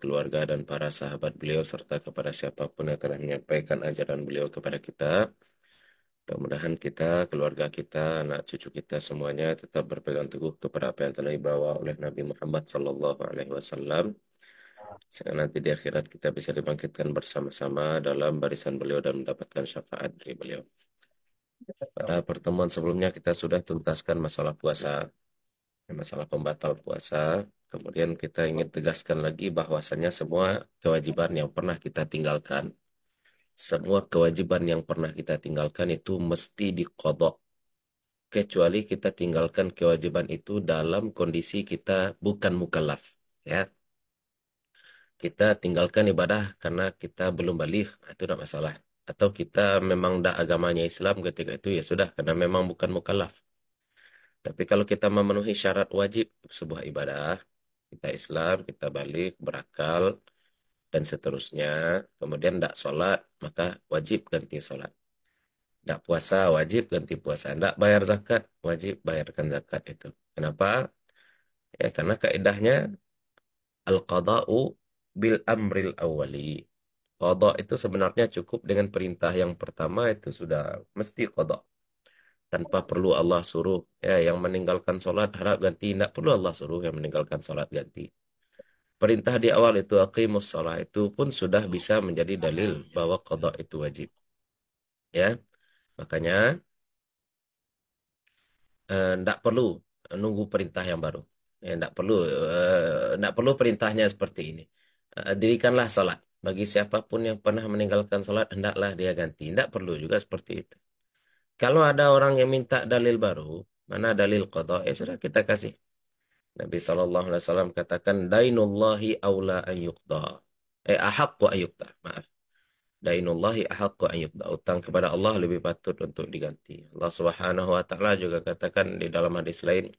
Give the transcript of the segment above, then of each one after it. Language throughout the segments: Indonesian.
keluarga dan para sahabat beliau serta kepada siapapun yang telah menyampaikan ajaran beliau kepada kita. Mudah-mudahan kita, keluarga kita, anak cucu kita semuanya tetap berpegang teguh kepada apa yang telah dibawa oleh Nabi Muhammad Sallallahu Alaihi Wasallam. Sehingga nanti di akhirat kita bisa dibangkitkan bersama-sama dalam barisan beliau dan mendapatkan syafaat dari beliau. Pada pertemuan sebelumnya kita sudah tuntaskan masalah puasa, masalah pembatal puasa, Kemudian kita ingin tegaskan lagi bahwasannya semua kewajiban yang pernah kita tinggalkan, semua kewajiban yang pernah kita tinggalkan itu mesti dikodok. Kecuali kita tinggalkan kewajiban itu dalam kondisi kita bukan mukallaf. Ya. Kita tinggalkan ibadah karena kita belum balik, nah, itu tidak masalah. Atau kita memang tidak agamanya Islam ketika itu, ya sudah, karena memang bukan mukallaf. Tapi kalau kita memenuhi syarat wajib sebuah ibadah, kita Islam kita balik berakal dan seterusnya kemudian tidak sholat maka wajib ganti sholat tidak puasa wajib ganti puasa tidak bayar zakat wajib bayarkan zakat itu kenapa ya karena kaidahnya al qadhau bil amril awali Qadha' itu sebenarnya cukup dengan perintah yang pertama itu sudah mesti qadha' tanpa perlu Allah suruh ya yang meninggalkan sholat harap ganti tidak perlu Allah suruh yang meninggalkan sholat ganti perintah di awal itu aqimus sholat itu pun sudah bisa menjadi dalil bahwa kodok itu wajib ya makanya eh, tidak eh, perlu nunggu perintah yang baru ya perlu eh, tidak eh, perlu perintahnya seperti ini eh, dirikanlah sholat bagi siapapun yang pernah meninggalkan sholat hendaklah dia ganti tidak perlu juga seperti itu kalau ada orang yang minta dalil baru, mana dalil qada, ya sudah kita kasih. Nabi sallallahu Alaihi Wasallam katakan dainullahi aula an yuqda. Eh ahakku an yuqda. Maaf. Dainullahi ahakku an yuqda. Utang kepada Allah lebih patut untuk diganti. Allah Subhanahu Wa Taala juga katakan di dalam hadis lain,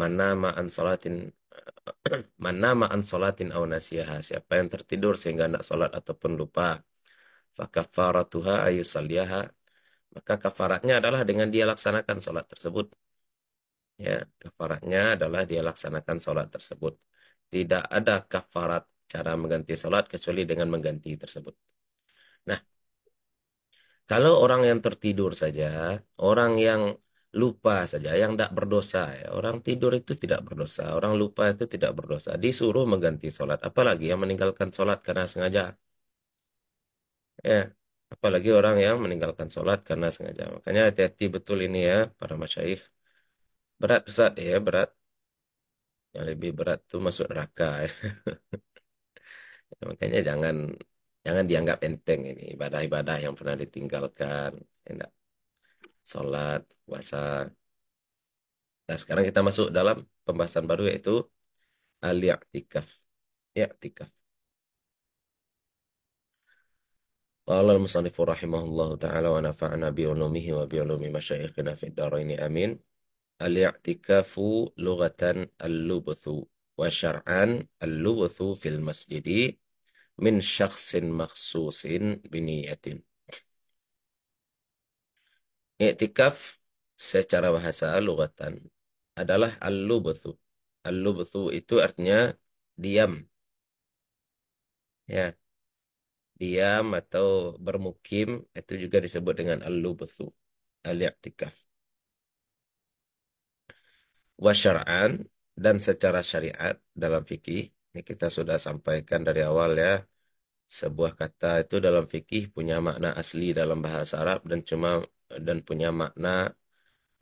mana ma'an salatin mana ma'an salatin aw nasiyaha. Siapa yang tertidur sehingga tidak salat ataupun lupa, fakaffaratuha ayu maka kafaratnya adalah dengan dia laksanakan sholat tersebut. Ya, kafaratnya adalah dia laksanakan sholat tersebut. Tidak ada kafarat cara mengganti sholat kecuali dengan mengganti tersebut. Nah, kalau orang yang tertidur saja, orang yang lupa saja, yang tidak berdosa, ya. orang tidur itu tidak berdosa, orang lupa itu tidak berdosa, disuruh mengganti sholat, apalagi yang meninggalkan sholat karena sengaja. Ya, apalagi orang yang meninggalkan sholat karena sengaja. Makanya hati-hati betul ini ya para masyaikh. Berat pesat ya, berat. Yang lebih berat tuh masuk neraka. Ya. makanya jangan jangan dianggap enteng ini ibadah-ibadah yang pernah ditinggalkan. Enak. Sholat, puasa. Nah, sekarang kita masuk dalam pembahasan baru yaitu al-i'tikaf. I'tikaf. قال المصنف رحمه الله تعالى ونفعنا بعلومه وبعلوم مشايخنا في الدارين آمين الاعتكاف لغة اللبث وشرعا اللبث في المسجد من شخص مخصوص بنية Iktikaf secara bahasa lugatan adalah al-lubuthu. Al-lubuthu itu artinya diam. Ya, diam atau bermukim itu juga disebut dengan al lubthu al-i'tikaf wa syar'an dan secara syariat dalam fikih ini kita sudah sampaikan dari awal ya sebuah kata itu dalam fikih punya makna asli dalam bahasa Arab dan cuma dan punya makna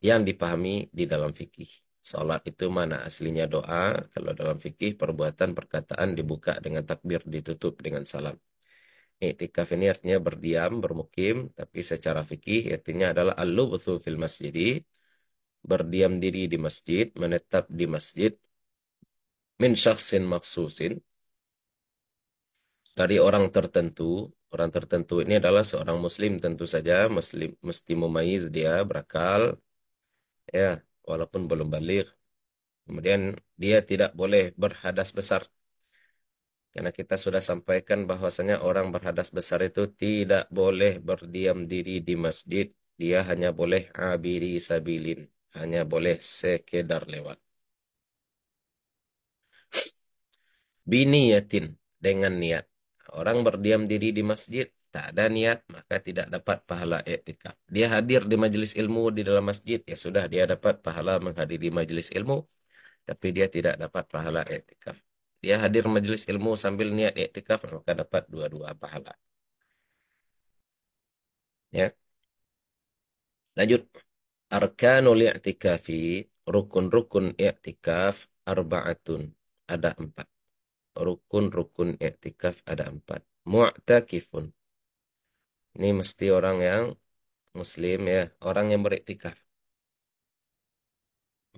yang dipahami di dalam fikih Salat itu mana aslinya doa, kalau dalam fikih perbuatan perkataan dibuka dengan takbir, ditutup dengan salam. Iktikaf ini artinya berdiam, bermukim, tapi secara fikih artinya adalah al-lubthu fil masjid, berdiam diri di masjid, menetap di masjid min syaksin maksusin dari orang tertentu. Orang tertentu ini adalah seorang muslim tentu saja, muslim mesti memayiz dia berakal ya, walaupun belum balik. Kemudian dia tidak boleh berhadas besar karena kita sudah sampaikan bahwasanya orang berhadas besar itu tidak boleh berdiam diri di masjid. Dia hanya boleh abiri sabilin. Hanya boleh sekedar lewat. Bini Biniyatin dengan niat. Orang berdiam diri di masjid tak ada niat maka tidak dapat pahala etika. Dia hadir di majelis ilmu di dalam masjid ya sudah dia dapat pahala menghadiri majelis ilmu tapi dia tidak dapat pahala etikaf dia hadir majelis ilmu sambil niat iktikaf maka dapat dua-dua pahala. Ya. Lanjut. Arkanul i'tikafi, rukun-rukun i'tikaf arba'atun, ada empat. Rukun-rukun i'tikaf ada empat. Mu'takifun. Ini mesti orang yang muslim ya, orang yang beriktikaf.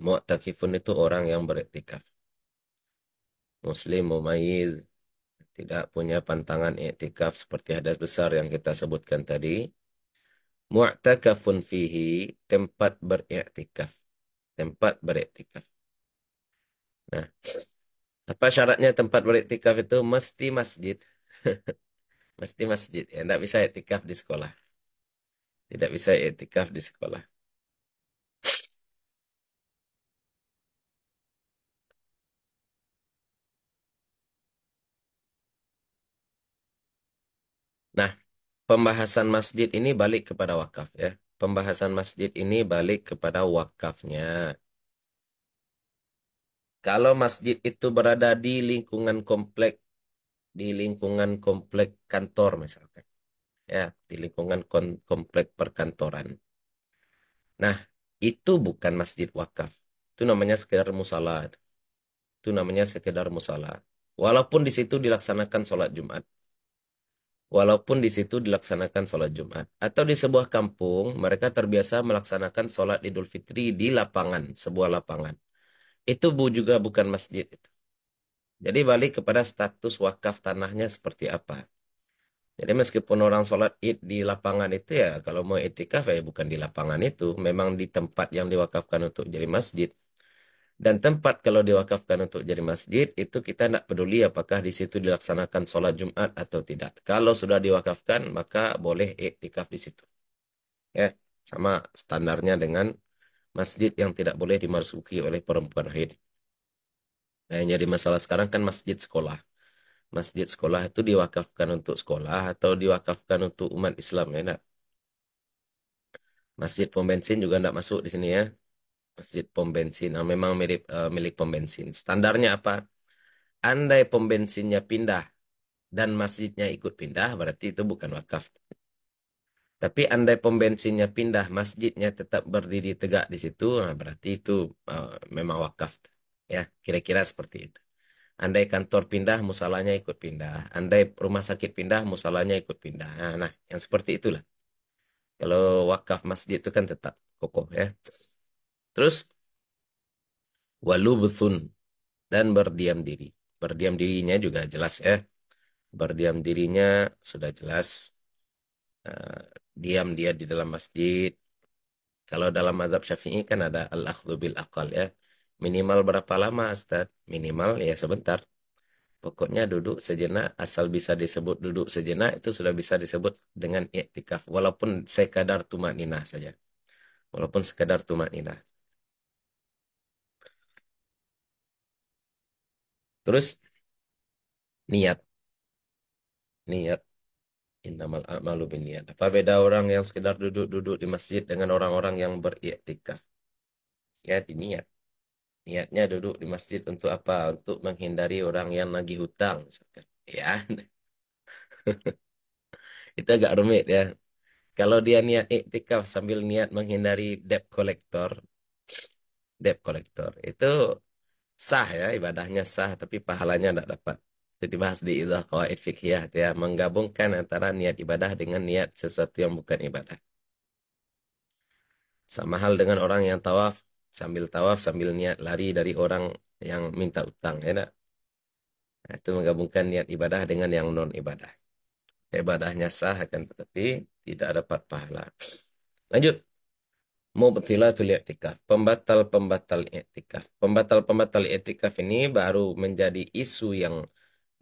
Mu'takifun itu orang yang beriktikaf muslim mumayiz tidak punya pantangan iktikaf seperti hadas besar yang kita sebutkan tadi mu'takafun fihi tempat beriktikaf tempat beriktikaf nah apa syaratnya tempat beriktikaf itu mesti masjid mesti masjid ya tidak bisa iktikaf di sekolah tidak bisa iktikaf di sekolah pembahasan masjid ini balik kepada wakaf ya. Pembahasan masjid ini balik kepada wakafnya. Kalau masjid itu berada di lingkungan komplek, di lingkungan komplek kantor misalkan. Ya, di lingkungan komplek perkantoran. Nah, itu bukan masjid wakaf. Itu namanya sekedar musala. Itu namanya sekedar musala. Walaupun di situ dilaksanakan sholat Jumat walaupun di situ dilaksanakan sholat Jumat. Atau di sebuah kampung, mereka terbiasa melaksanakan sholat Idul Fitri di lapangan, sebuah lapangan. Itu bu juga bukan masjid. Jadi balik kepada status wakaf tanahnya seperti apa. Jadi meskipun orang sholat id di lapangan itu ya, kalau mau itikaf ya bukan di lapangan itu, memang di tempat yang diwakafkan untuk jadi masjid dan tempat kalau diwakafkan untuk jadi masjid itu kita tidak peduli apakah di situ dilaksanakan sholat Jumat atau tidak. Kalau sudah diwakafkan maka boleh iktikaf di situ. Ya, sama standarnya dengan masjid yang tidak boleh dimasuki oleh perempuan haid. Nah, yang jadi masalah sekarang kan masjid sekolah. Masjid sekolah itu diwakafkan untuk sekolah atau diwakafkan untuk umat Islam ya enggak? Masjid pom bensin juga tidak masuk di sini ya. Masjid pom bensin. Nah, memang mirip uh, milik pom bensin. Standarnya apa? Andai pom bensinnya pindah dan masjidnya ikut pindah, berarti itu bukan wakaf. Tapi andai pom bensinnya pindah, masjidnya tetap berdiri tegak di situ, nah berarti itu uh, memang wakaf. Ya, kira-kira seperti itu. Andai kantor pindah, musalanya ikut pindah. Andai rumah sakit pindah, musalanya ikut pindah. Nah, nah yang seperti itulah. Kalau wakaf masjid itu kan tetap kokoh ya. Terus betun dan berdiam diri. Berdiam dirinya juga jelas ya. Berdiam dirinya sudah jelas. Uh, diam dia di dalam masjid. Kalau dalam mazhab Syafi'i kan ada al-akhdhu bil akal ya. Minimal berapa lama, Ustaz? Minimal ya sebentar. Pokoknya duduk sejenak, asal bisa disebut duduk sejenak, itu sudah bisa disebut dengan iktikaf. Walaupun sekadar tumak ninah saja. Walaupun sekadar tumak ninah. Terus niat. Niat. Innamal a'malu niat. Apa beda orang yang sekedar duduk-duduk di masjid dengan orang-orang yang beriktikaf? Ya, di niat. Niatnya duduk di masjid untuk apa? Untuk menghindari orang yang lagi hutang. Misalkan. Ya. Itu agak rumit ya. Kalau dia niat iktikaf sambil niat menghindari debt collector, debt collector itu sah ya ibadahnya sah tapi pahalanya tidak dapat itu dibahas di idah kawaid fikih ya menggabungkan antara niat ibadah dengan niat sesuatu yang bukan ibadah sama hal dengan orang yang tawaf sambil tawaf sambil niat lari dari orang yang minta utang ya nak? Nah, itu menggabungkan niat ibadah dengan yang non ibadah ibadahnya sah akan tetapi tidak dapat pahala lanjut mubtilatul i'tikaf, pembatal-pembatal i'tikaf. Pembatal-pembatal i'tikaf ini baru menjadi isu yang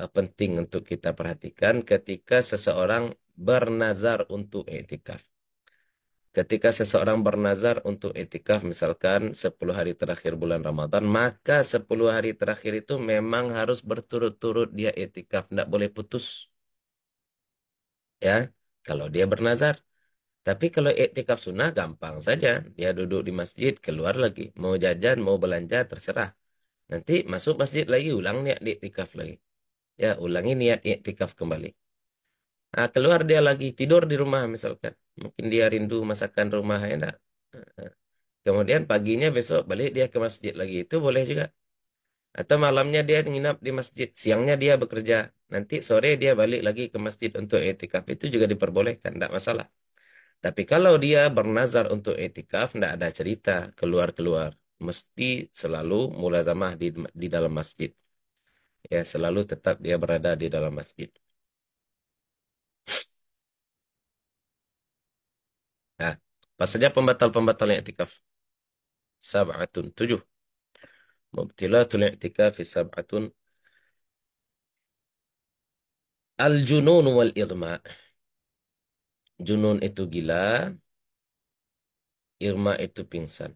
eh, penting untuk kita perhatikan ketika seseorang bernazar untuk i'tikaf. Ketika seseorang bernazar untuk etikaf, misalkan 10 hari terakhir bulan Ramadan, maka 10 hari terakhir itu memang harus berturut-turut dia etikaf, tidak boleh putus. Ya, kalau dia bernazar. Tapi kalau iktikaf sunnah gampang saja. Dia duduk di masjid, keluar lagi. Mau jajan, mau belanja, terserah. Nanti masuk masjid lagi, ulang niat iktikaf lagi. Ya, ulangi niat iktikaf kembali. Nah, keluar dia lagi, tidur di rumah misalkan. Mungkin dia rindu masakan rumah ya enak. Kemudian paginya besok balik dia ke masjid lagi. Itu boleh juga. Atau malamnya dia nginap di masjid. Siangnya dia bekerja. Nanti sore dia balik lagi ke masjid untuk etikaf Itu juga diperbolehkan. Tidak masalah. Tapi kalau dia bernazar untuk etikaf, tidak ada cerita keluar-keluar. Mesti selalu mulazamah di, di dalam masjid. Ya, selalu tetap dia berada di dalam masjid. Nah, apa saja pembatal-pembatal etikaf? Sab'atun, tujuh. Mubtilatul i'tikafi sab'atun. Al-junun wal-idma' Junun itu gila, Irma itu pingsan.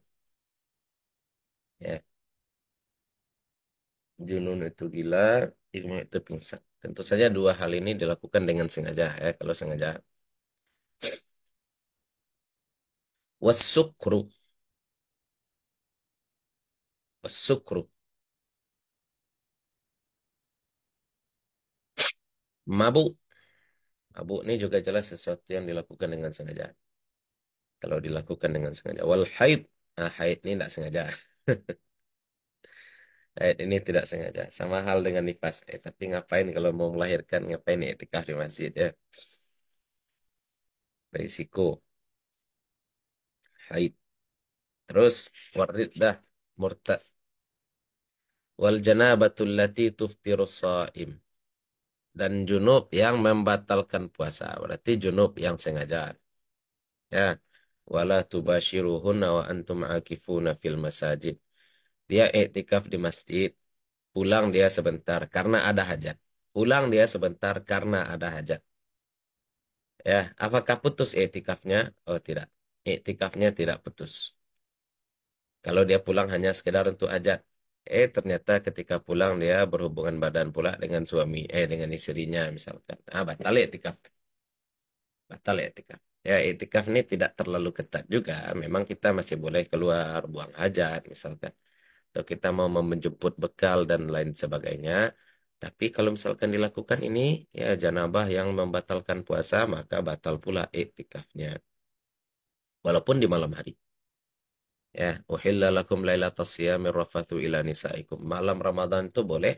Ya. Junun itu gila, Irma itu pingsan. Tentu saja dua hal ini dilakukan dengan sengaja ya, kalau sengaja. Wasukru. Wasukru. Mabuk. Abu ini juga jelas sesuatu yang dilakukan dengan sengaja. Kalau dilakukan dengan sengaja. Wal haid. Nah, haid ini tidak sengaja. haid ini tidak sengaja. Sama hal dengan nifas. Eh, tapi ngapain kalau mau melahirkan, ngapain etikaf ya di masjid ya. Risiko. Haid. Terus, warid dah. Murtad. Wal janabatul lati tuftirus sa'im dan junub yang membatalkan puasa. Berarti junub yang sengaja. Ya. Wala tubashiruhunna wa antum akifuna fil masajid. Dia iktikaf di masjid, pulang dia sebentar karena ada hajat. Pulang dia sebentar karena ada hajat. Ya, apakah putus iktikafnya? Oh, tidak. Iktikafnya tidak putus. Kalau dia pulang hanya sekedar untuk hajat, eh ternyata ketika pulang dia berhubungan badan pula dengan suami eh dengan istrinya misalkan ah batal ya itikaf batal ya itikaf ya itikaf ini tidak terlalu ketat juga memang kita masih boleh keluar buang hajat misalkan atau kita mau menjemput bekal dan lain sebagainya tapi kalau misalkan dilakukan ini ya janabah yang membatalkan puasa maka batal pula etikafnya walaupun di malam hari ya uhillalakum lakum lailatas siyamir rafathu ila nisaikum malam Ramadan itu boleh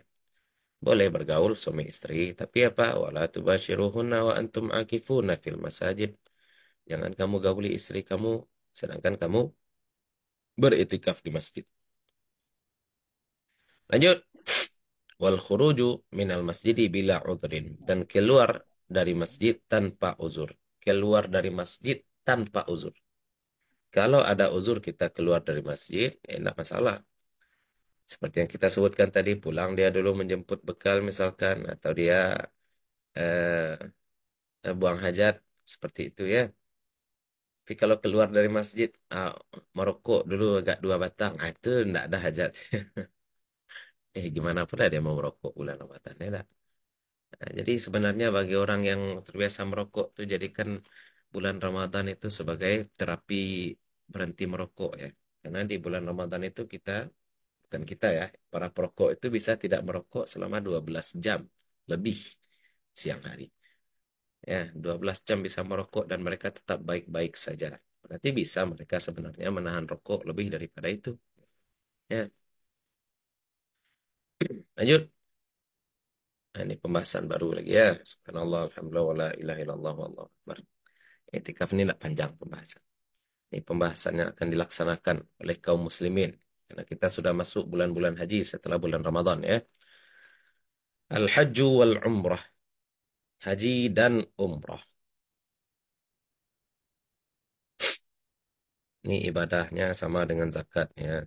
boleh bergaul suami istri tapi apa wala tubashiruhunna wa antum akifuna fil masajid jangan kamu gauli istri kamu sedangkan kamu beritikaf di masjid lanjut wal khuruju minal masjidi bila udrin dan keluar dari masjid tanpa uzur keluar dari masjid tanpa uzur kalau ada uzur kita keluar dari masjid, ya enak eh, masalah. Seperti yang kita sebutkan tadi, pulang dia dulu menjemput bekal misalkan, atau dia eh, eh buang hajat, seperti itu ya. Tapi kalau keluar dari masjid, merokok dulu agak dua batang, nah, itu tidak ada hajat. eh gimana pun dia mau merokok bulan Ramadan ya nah, jadi sebenarnya bagi orang yang terbiasa merokok itu jadikan bulan Ramadan itu sebagai terapi berhenti merokok ya. Karena di bulan Ramadan itu kita, bukan kita ya, para perokok itu bisa tidak merokok selama 12 jam lebih siang hari. Ya, 12 jam bisa merokok dan mereka tetap baik-baik saja. Berarti bisa mereka sebenarnya menahan rokok lebih daripada itu. Ya. Lanjut. Nah, ini pembahasan baru lagi ya. Subhanallah, alhamdulillah, wala ilaha illallah, wallahu akbar. Etika ini tidak panjang pembahasan. Ini pembahasannya akan dilaksanakan oleh kaum muslimin. Karena kita sudah masuk bulan-bulan haji setelah bulan Ramadan ya. Al-Hajju wal-Umrah. Haji dan Umrah. Ini ibadahnya sama dengan zakatnya.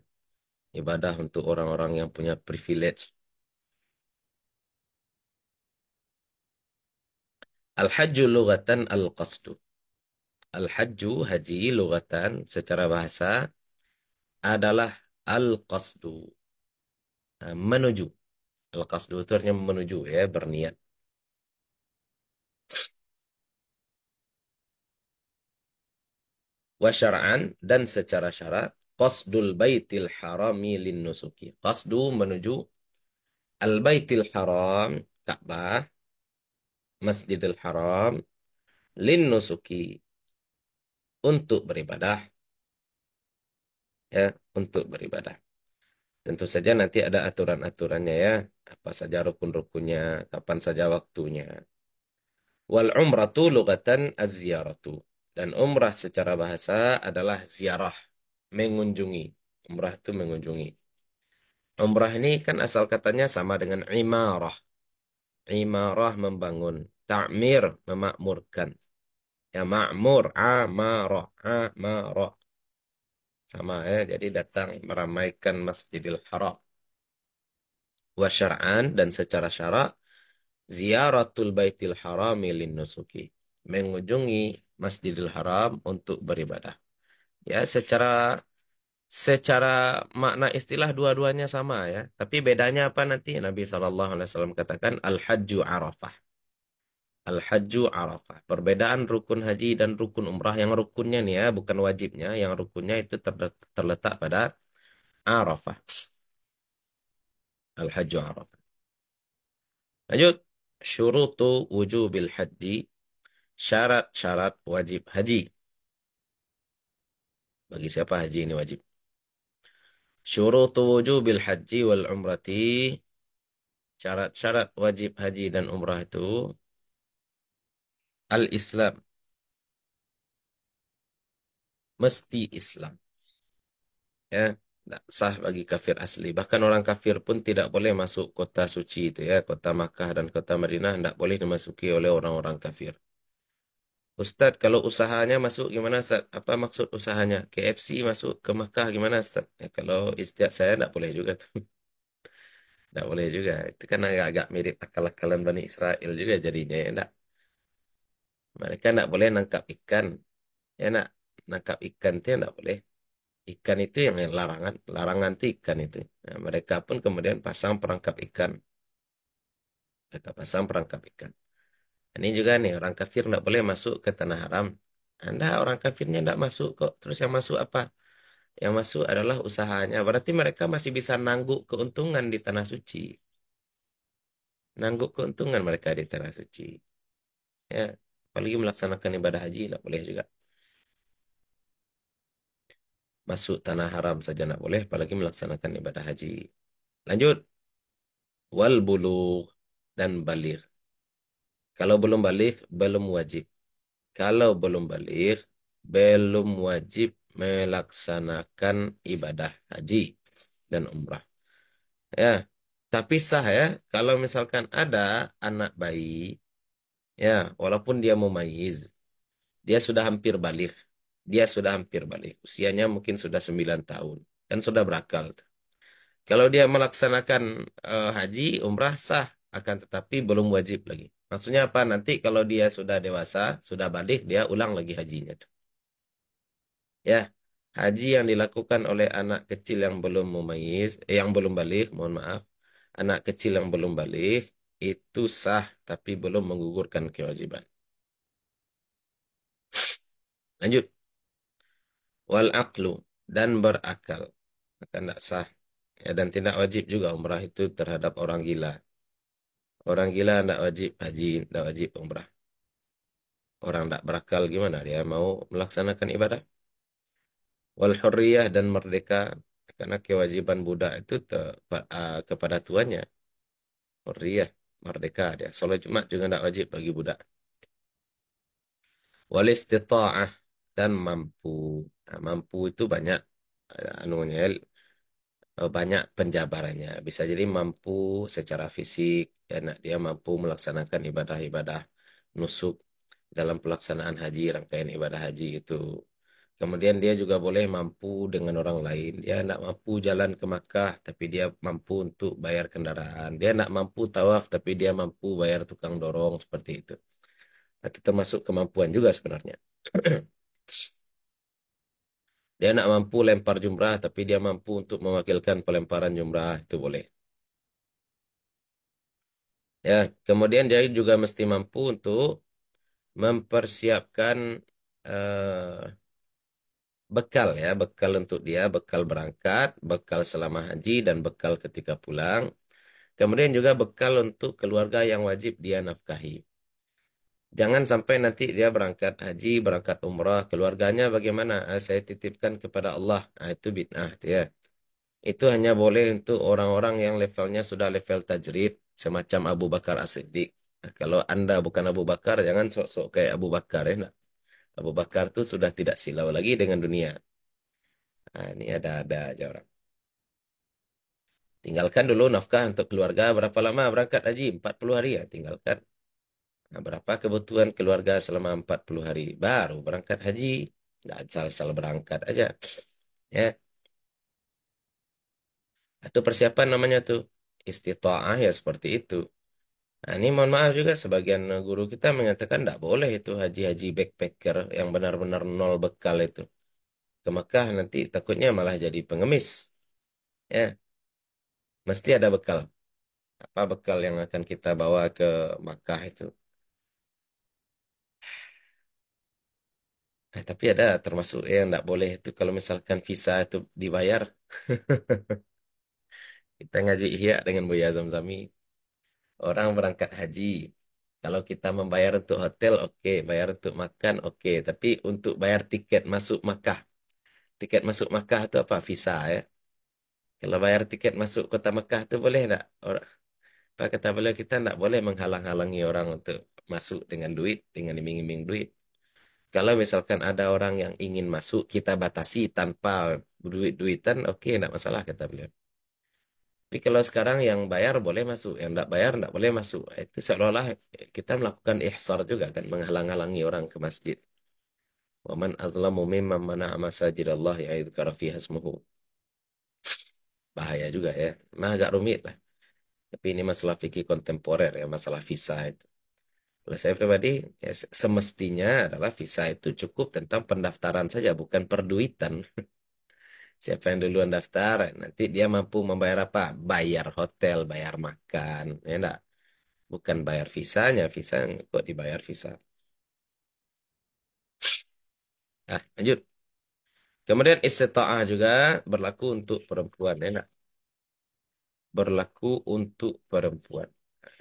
Ibadah untuk orang-orang yang punya privilege. Al-Hajju lughatan al-Qasdu. Al-hajju haji lugatan secara bahasa adalah al-qasdu. Eh, menuju. Al-qasdu itu artinya menuju ya, berniat. Wa syar'an dan secara syarat qasdul baitil harami lin nusuki. Qasdu menuju al-baitil haram Ka'bah Masjidil Haram lin nusuki untuk beribadah. Ya, untuk beribadah. Tentu saja nanti ada aturan-aturannya ya. Apa saja rukun-rukunnya, kapan saja waktunya. Wal umratu lugatan az-ziyaratu. Dan umrah secara bahasa adalah ziarah. Mengunjungi. Umrah itu mengunjungi. Umrah ini kan asal katanya sama dengan imarah. Imarah membangun. Ta'mir memakmurkan ya makmur, amara amara sama ya jadi datang meramaikan Masjidil Haram wa syar'an dan secara syara ziaratul baitil harami nusuki mengunjungi Masjidil Haram untuk beribadah ya secara secara makna istilah dua-duanya sama ya tapi bedanya apa nanti Nabi saw katakan al hajju arafah Al-Hajju Arafah. Perbedaan rukun haji dan rukun umrah yang rukunnya nih ya, bukan wajibnya, yang rukunnya itu terletak pada Arafah. Al-Hajju Arafah. Lanjut. Syurutu wujubil haji. Syarat-syarat wajib haji. Bagi siapa haji ini wajib? Syurutu wujubil haji wal umrati. Syarat-syarat wajib haji dan umrah itu Al-Islam. Mesti Islam. Ya, tidak sah bagi kafir asli. Bahkan orang kafir pun tidak boleh masuk kota suci itu ya, kota Makkah dan kota Madinah tidak boleh dimasuki oleh orang-orang kafir. Ustadz, kalau usahanya masuk gimana Ustaz? Apa maksud usahanya? KFC masuk ke Makkah gimana Ustaz? Ya, kalau istiak saya tidak boleh juga Tidak boleh juga. Itu kan agak-agak mirip akal-akalan Bani Israel juga jadinya ya. Tidak. Mereka tidak boleh nangkap ikan. Ya nak nangkap ikan itu tidak ya boleh. Ikan itu yang larangan, larangan itu ikan itu. Nah, mereka pun kemudian pasang perangkap ikan. Mereka pasang perangkap ikan. Ini juga nih orang kafir tidak boleh masuk ke tanah haram. Anda orang kafirnya tidak masuk kok. Terus yang masuk apa? Yang masuk adalah usahanya. Berarti mereka masih bisa nangguk keuntungan di tanah suci. Nangguk keuntungan mereka di tanah suci. Ya, apalagi melaksanakan ibadah haji tidak boleh juga masuk tanah haram saja tidak boleh apalagi melaksanakan ibadah haji lanjut wal bulugh dan balik kalau belum balik belum wajib kalau belum balik belum wajib melaksanakan ibadah haji dan umrah ya tapi sah ya kalau misalkan ada anak bayi Ya, walaupun dia mau mumayyiz, dia sudah hampir balik. Dia sudah hampir balik. Usianya mungkin sudah 9 tahun. dan sudah berakal. Kalau dia melaksanakan uh, haji, umrah sah. Akan tetapi belum wajib lagi. Maksudnya apa? Nanti kalau dia sudah dewasa, sudah balik, dia ulang lagi hajinya. Ya, haji yang dilakukan oleh anak kecil yang belum mau eh, yang belum balik, mohon maaf. Anak kecil yang belum balik, itu sah tapi belum menggugurkan kewajiban. Lanjut. Wal aqlu dan berakal akan tidak sah ya, dan tidak wajib juga umrah itu terhadap orang gila. Orang gila tidak wajib haji, tidak wajib umrah. Orang tidak berakal gimana dia mau melaksanakan ibadah? Wal hurriyah dan merdeka karena kewajiban budak itu uh, kepada tuannya. Hurriyah merdeka dia. Solat Jumat juga tidak wajib bagi budak. Walis istita'ah dan mampu. Nah, mampu itu banyak eh, anunya eh, banyak penjabarannya. Bisa jadi mampu secara fisik, ya, nah, dia mampu melaksanakan ibadah-ibadah nusuk dalam pelaksanaan haji, rangkaian ibadah haji itu Kemudian dia juga boleh mampu dengan orang lain. Dia tidak mampu jalan ke Makkah, tapi dia mampu untuk bayar kendaraan. Dia tidak mampu tawaf, tapi dia mampu bayar tukang dorong, seperti itu. Nah, itu termasuk kemampuan juga sebenarnya. dia tidak mampu lempar jumrah, tapi dia mampu untuk mewakilkan pelemparan jumrah, itu boleh. Ya, kemudian dia juga mesti mampu untuk mempersiapkan uh, bekal ya, bekal untuk dia, bekal berangkat, bekal selama haji dan bekal ketika pulang. Kemudian juga bekal untuk keluarga yang wajib dia nafkahi. Jangan sampai nanti dia berangkat haji, berangkat umrah, keluarganya bagaimana? Ah, saya titipkan kepada Allah. nah, itu bid'ah ya. Itu hanya boleh untuk orang-orang yang levelnya sudah level tajrid, semacam Abu Bakar As-Siddiq. Nah, kalau Anda bukan Abu Bakar, jangan sok-sok kayak Abu Bakar ya. Nak. Abu Bakar tuh sudah tidak silau lagi dengan dunia. Nah, ini ada-ada aja orang. Tinggalkan dulu nafkah untuk keluarga. Berapa lama berangkat haji? 40 hari ya tinggalkan. Nah, berapa kebutuhan keluarga selama 40 hari? Baru berangkat haji. Nggak asal-asal berangkat aja. Ya. Atau persiapan namanya tuh. Istita'ah ya seperti itu. Nah, ini mohon maaf juga sebagian eh, guru kita mengatakan tidak boleh itu haji-haji backpacker yang benar-benar nol bekal itu. Ke Mekah nanti takutnya malah jadi pengemis. Ya, mesti ada bekal. Apa bekal yang akan kita bawa ke Mekah itu. Nah, tapi ada termasuk yang tidak boleh itu kalau misalkan visa itu dibayar. Kita ngaji ihya dengan Buya Zamzami orang berangkat haji. Kalau kita membayar untuk hotel, oke. Okay. Bayar untuk makan, oke. Okay. Tapi untuk bayar tiket masuk Makkah. Tiket masuk Makkah itu apa? Visa ya. Kalau bayar tiket masuk kota Makkah itu boleh tak? Orang, Pak kata beliau kita tidak boleh menghalang-halangi orang untuk masuk dengan duit, dengan iming-iming duit. Kalau misalkan ada orang yang ingin masuk, kita batasi tanpa duit-duitan, oke, okay, tidak masalah kata beliau. Tapi kalau sekarang yang bayar boleh masuk, yang tidak bayar tidak boleh masuk. Itu seolah-olah kita melakukan ihsar juga kan, menghalang-halangi orang ke masjid. Waman azlamu mimman mana'a masajid Allah ya'idhkara fiha hasmuhu. Bahaya juga ya. Nah agak rumit lah. Tapi ini masalah fikih kontemporer ya, masalah visa itu. Kalau saya pribadi, ya semestinya adalah visa itu cukup tentang pendaftaran saja, bukan perduitan. siapa yang duluan daftar nanti dia mampu membayar apa bayar hotel bayar makan ya enggak bukan bayar visanya visa kok dibayar visa ah lanjut kemudian istita'ah juga berlaku untuk perempuan ya enggak berlaku untuk perempuan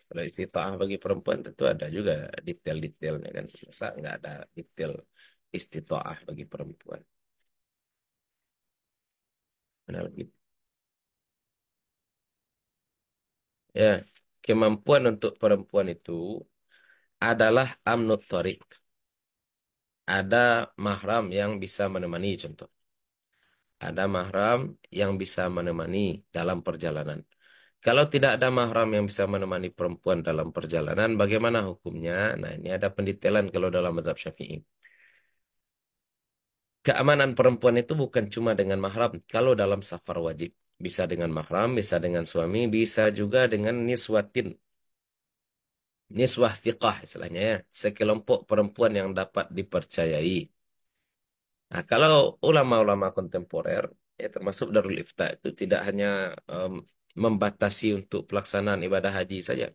kalau istita'ah bagi perempuan tentu ada juga detail-detailnya kan masa nggak ada detail istita'ah bagi perempuan Nah, gitu Ya, kemampuan untuk perempuan itu adalah amnut Ada mahram yang bisa menemani contoh. Ada mahram yang bisa menemani dalam perjalanan. Kalau tidak ada mahram yang bisa menemani perempuan dalam perjalanan, bagaimana hukumnya? Nah, ini ada pendetailan kalau dalam mazhab Syafi'i keamanan perempuan itu bukan cuma dengan mahram. Kalau dalam safar wajib, bisa dengan mahram, bisa dengan suami, bisa juga dengan niswatin. Niswah fiqah istilahnya ya. Sekelompok perempuan yang dapat dipercayai. Nah, kalau ulama-ulama kontemporer, ya termasuk Darul Ifta itu tidak hanya um, membatasi untuk pelaksanaan ibadah haji saja.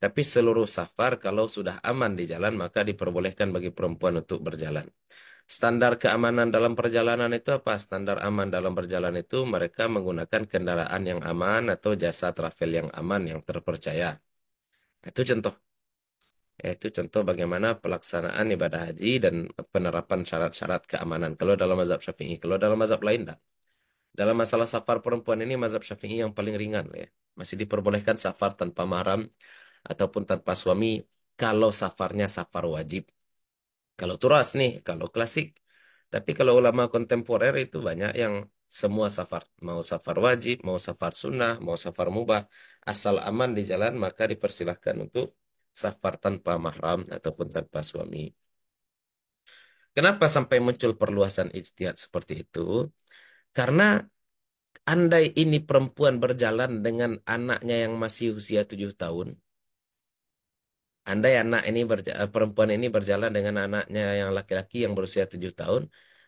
Tapi seluruh safar kalau sudah aman di jalan maka diperbolehkan bagi perempuan untuk berjalan. Standar keamanan dalam perjalanan itu apa? Standar aman dalam perjalanan itu mereka menggunakan kendaraan yang aman atau jasa travel yang aman yang terpercaya. Itu contoh. Itu contoh bagaimana pelaksanaan ibadah haji dan penerapan syarat-syarat keamanan. Kalau dalam mazhab syafi'i, kalau dalam mazhab lain tak? Dalam masalah safar perempuan ini mazhab syafi'i yang paling ringan ya. Masih diperbolehkan safar tanpa mahram ataupun tanpa suami kalau safarnya safar wajib kalau turas nih, kalau klasik. Tapi kalau ulama kontemporer itu banyak yang semua safar. Mau safar wajib, mau safar sunnah, mau safar mubah. Asal aman di jalan maka dipersilahkan untuk safar tanpa mahram ataupun tanpa suami. Kenapa sampai muncul perluasan ijtihad seperti itu? Karena andai ini perempuan berjalan dengan anaknya yang masih usia tujuh tahun, anda andai anak ini eh, perempuan ini berjalan dengan anaknya yang laki-laki yang berusia tujuh tahun,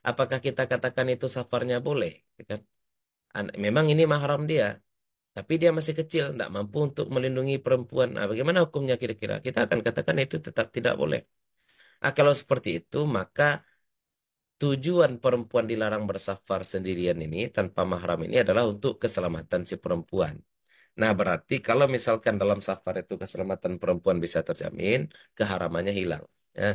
apakah kita katakan itu safarnya boleh? Ya kan? Memang ini mahram dia, tapi dia masih kecil, tidak mampu untuk melindungi perempuan. Nah, bagaimana hukumnya kira-kira? Kita akan katakan itu tetap tidak boleh. Nah, kalau seperti itu, maka tujuan perempuan dilarang bersafar sendirian ini tanpa mahram ini adalah untuk keselamatan si perempuan. Nah, berarti kalau misalkan dalam safar itu keselamatan perempuan bisa terjamin, keharamannya hilang. Ya.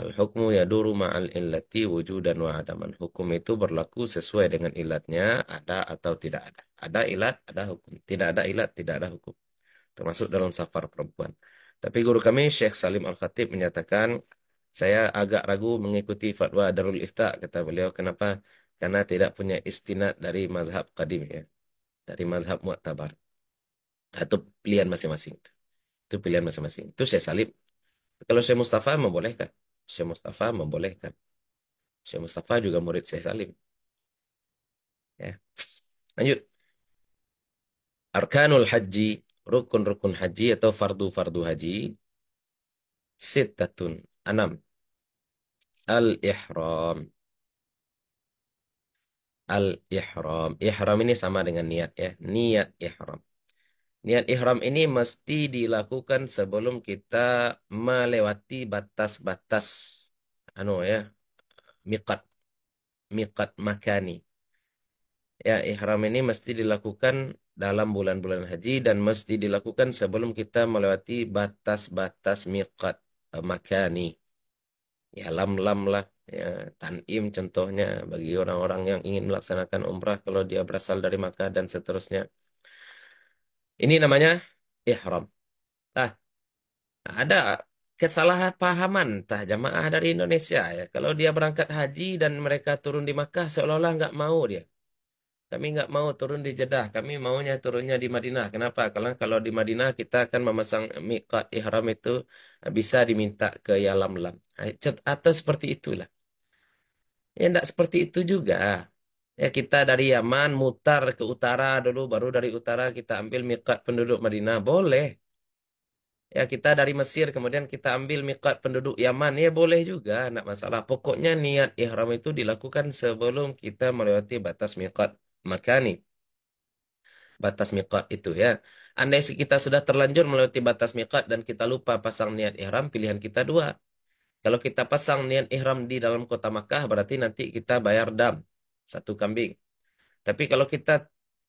Al-hukmu duru ma'al illati wujudan wa adaman. Hukum itu berlaku sesuai dengan ilatnya, ada atau tidak ada. Ada ilat, ada hukum. Tidak ada ilat, tidak ada hukum. Termasuk dalam safar perempuan. Tapi guru kami Syekh Salim Al-Khatib menyatakan, saya agak ragu mengikuti fatwa Darul Ifta, kata beliau. Kenapa? Karena tidak punya istinat dari mazhab qadim ya dari mazhab mu'tabar atau pilihan masing-masing itu pilihan masing-masing itu saya salib kalau saya Mustafa membolehkan saya Mustafa membolehkan saya Mustafa juga murid saya salib ya lanjut arkanul haji rukun-rukun haji atau fardu-fardu haji sittatun enam al ihram al-ihram. Ihram ini sama dengan niat ya, niat ihram. Niat ihram ini mesti dilakukan sebelum kita melewati batas-batas anu ya, miqat. Miqat makani. Ya, ihram ini mesti dilakukan dalam bulan-bulan haji dan mesti dilakukan sebelum kita melewati batas-batas miqat eh, makani. Ya, lam-lam lah ya tanim contohnya bagi orang-orang yang ingin melaksanakan umrah kalau dia berasal dari Makkah dan seterusnya ini namanya ihram nah, ada kesalahan pahaman tah jamaah dari Indonesia ya kalau dia berangkat haji dan mereka turun di Makkah seolah-olah nggak mau dia kami nggak mau turun di Jeddah kami maunya turunnya di Madinah kenapa Karena kalau di Madinah kita akan memasang mikot ihram itu bisa diminta ke lam nah, atau seperti itulah Ya tidak seperti itu juga. Ya kita dari Yaman mutar ke utara dulu, baru dari utara kita ambil mikat penduduk Madinah. Boleh. Ya kita dari Mesir kemudian kita ambil mikat penduduk Yaman. Ya boleh juga, tidak masalah. Pokoknya niat ihram itu dilakukan sebelum kita melewati batas mikat makani. Batas mikat itu ya. Andai kita sudah terlanjur melewati batas mikat dan kita lupa pasang niat ihram, pilihan kita dua kalau kita pasang niat ihram di dalam kota Makkah berarti nanti kita bayar dam satu kambing. Tapi kalau kita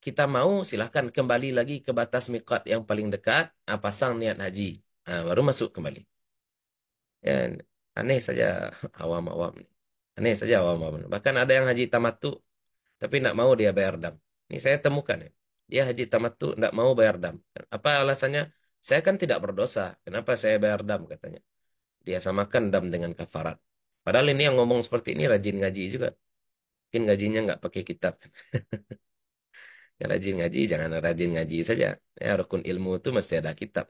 kita mau silahkan kembali lagi ke batas miqat yang paling dekat, ah, pasang niat haji. Ah, baru masuk kembali. Ya, aneh saja awam-awam. Aneh saja awam-awam. Bahkan ada yang haji tamatu tapi tidak mau dia bayar dam. Ini saya temukan ya. Dia haji tamatu tidak mau bayar dam. Apa alasannya? Saya kan tidak berdosa. Kenapa saya bayar dam katanya? Dia samakan dam dengan kafarat. Padahal ini yang ngomong seperti ini rajin ngaji juga. Mungkin ngajinya nggak pakai kitab. rajin ngaji, jangan rajin ngaji saja. Ya, rukun ilmu itu mesti ada kitab.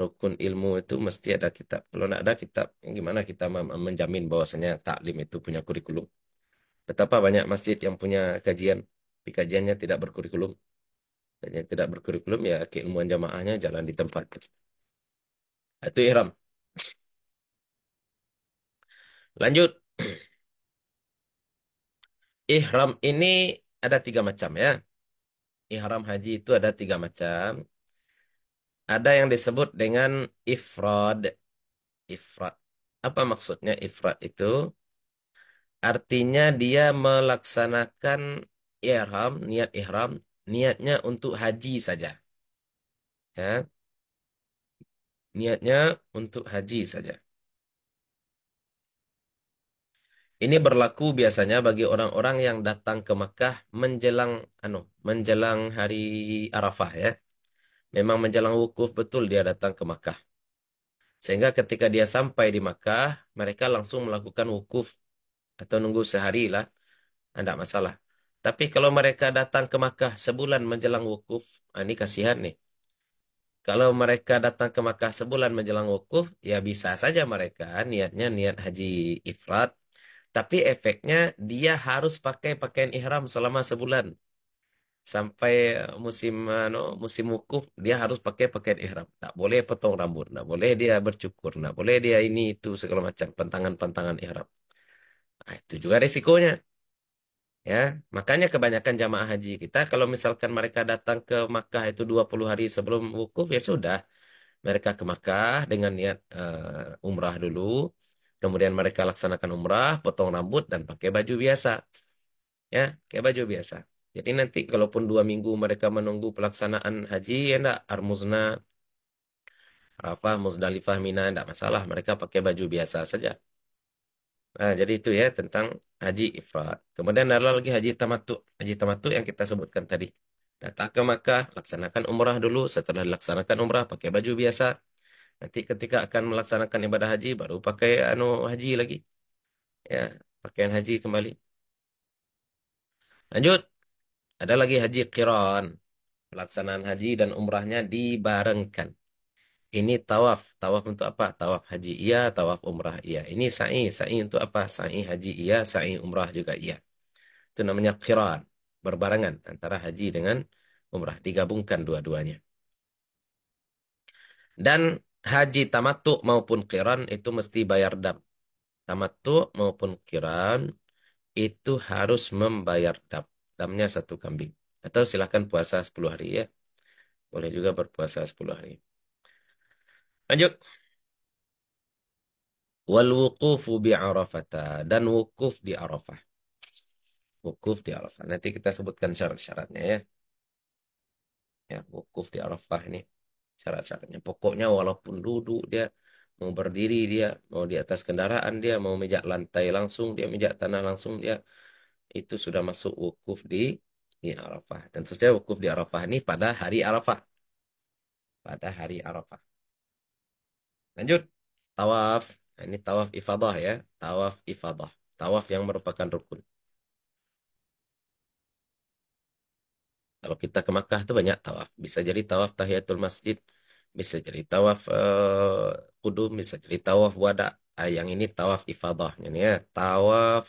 Rukun ilmu itu mesti ada kitab. Kalau nggak ada kitab, ya gimana kita menjamin bahwasanya taklim itu punya kurikulum? Betapa banyak masjid yang punya kajian, tapi kajiannya tidak berkurikulum. Kajiannya tidak berkurikulum ya keilmuan jamaahnya jalan di tempat. Itu ihram. Lanjut. Ihram ini ada tiga macam ya. Ihram haji itu ada tiga macam. Ada yang disebut dengan ifrad. Ifrad. Apa maksudnya ifrad itu? Artinya dia melaksanakan ihram, niat ihram, niatnya untuk haji saja. Ya. Niatnya untuk haji saja. Ini berlaku biasanya bagi orang-orang yang datang ke Mekah menjelang anu, menjelang hari Arafah ya. Memang menjelang wukuf betul dia datang ke Mekah. Sehingga ketika dia sampai di Mekah, mereka langsung melakukan wukuf atau nunggu sehari lah. Tidak ah, masalah. Tapi kalau mereka datang ke Makkah sebulan menjelang wukuf, ah, ini kasihan nih. Kalau mereka datang ke Makkah sebulan menjelang wukuf, ya bisa saja mereka niatnya niat haji ifrat tapi efeknya dia harus pakai pakaian ihram selama sebulan. Sampai eh, musim no, musim wukuf dia harus pakai pakaian ihram. Tak boleh potong rambut, tak boleh dia bercukur, tak boleh dia ini itu segala macam pantangan-pantangan ihram. Nah, itu juga resikonya. Ya, makanya kebanyakan jamaah haji kita kalau misalkan mereka datang ke Makkah itu 20 hari sebelum wukuf ya sudah mereka ke Makkah dengan niat uh, umrah dulu Kemudian mereka laksanakan umrah, potong rambut, dan pakai baju biasa. Ya, pakai baju biasa. Jadi nanti kalaupun dua minggu mereka menunggu pelaksanaan haji, ya enggak, Armuzna, rafah Muzdalifah, Mina, enggak masalah. Mereka pakai baju biasa saja. Nah, jadi itu ya tentang haji ifrat. Kemudian ada lagi haji tamatu Haji tamatu yang kita sebutkan tadi. Datang ke Makkah, laksanakan umrah dulu. Setelah dilaksanakan umrah, pakai baju biasa. Nanti ketika akan melaksanakan ibadah haji baru pakai anu haji lagi. Ya, pakaian haji kembali. Lanjut. Ada lagi haji qiran. Pelaksanaan haji dan umrahnya dibarengkan. Ini tawaf. Tawaf untuk apa? Tawaf haji iya, tawaf umrah iya. Ini sa'i. Sa'i untuk apa? Sa'i haji iya, sa'i umrah juga iya. Itu namanya qiran. Berbarengan antara haji dengan umrah. Digabungkan dua-duanya. Dan haji tamatu maupun kiran itu mesti bayar dam. Tamatu maupun kiran itu harus membayar dam. Damnya satu kambing. Atau silahkan puasa 10 hari ya. Boleh juga berpuasa 10 hari. Lanjut. Wal wukufu bi Arafata dan wukuf di Arafah. Wukuf di Arafah. Nanti kita sebutkan syarat-syaratnya ya. Ya, wukuf di Arafah ini syarat-syaratnya. Pokoknya walaupun duduk dia mau berdiri dia mau di atas kendaraan dia mau mejak lantai langsung dia mejak tanah langsung dia itu sudah masuk wukuf di di Arafah. Dan saja wukuf di Arafah ini pada hari Arafah. Pada hari Arafah. Lanjut. Tawaf. Nah, ini tawaf ifadah ya. Tawaf ifadah. Tawaf yang merupakan rukun. Kalau kita ke Makkah itu banyak tawaf. Bisa jadi tawaf tahiyatul masjid, bisa jadi tawaf uh, kudum, bisa jadi tawaf wada. Ah, yang ini tawaf ifadah, ini ya tawaf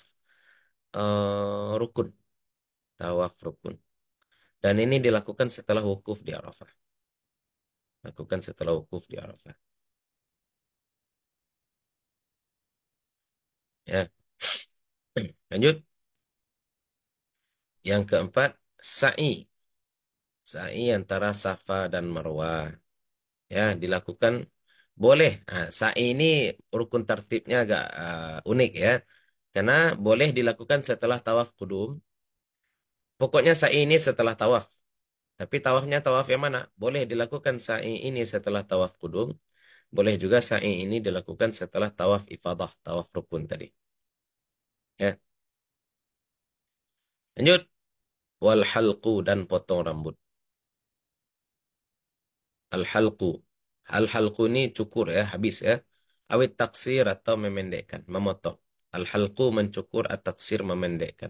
uh, rukun, tawaf rukun. Dan ini dilakukan setelah wukuf di Arafah. Lakukan setelah wukuf di Arafah. Ya. Lanjut. Yang keempat, sa'i sa'i antara Safa dan Marwa, Ya, dilakukan boleh. Nah, sa'i ini rukun tertibnya agak uh, unik ya. Karena boleh dilakukan setelah tawaf kudum. Pokoknya sa'i ini setelah tawaf. Tapi tawafnya tawaf yang mana? Boleh dilakukan sa'i ini setelah tawaf kudum. Boleh juga sa'i ini dilakukan setelah tawaf ifadah, tawaf rukun tadi. Ya. Lanjut. Wal halqu dan potong rambut. Al-halqu. Al-halqu ini cukur ya, habis ya. Awit taksir atau memendekkan, memotong. Al-halqu mencukur, atau taksir memendekkan.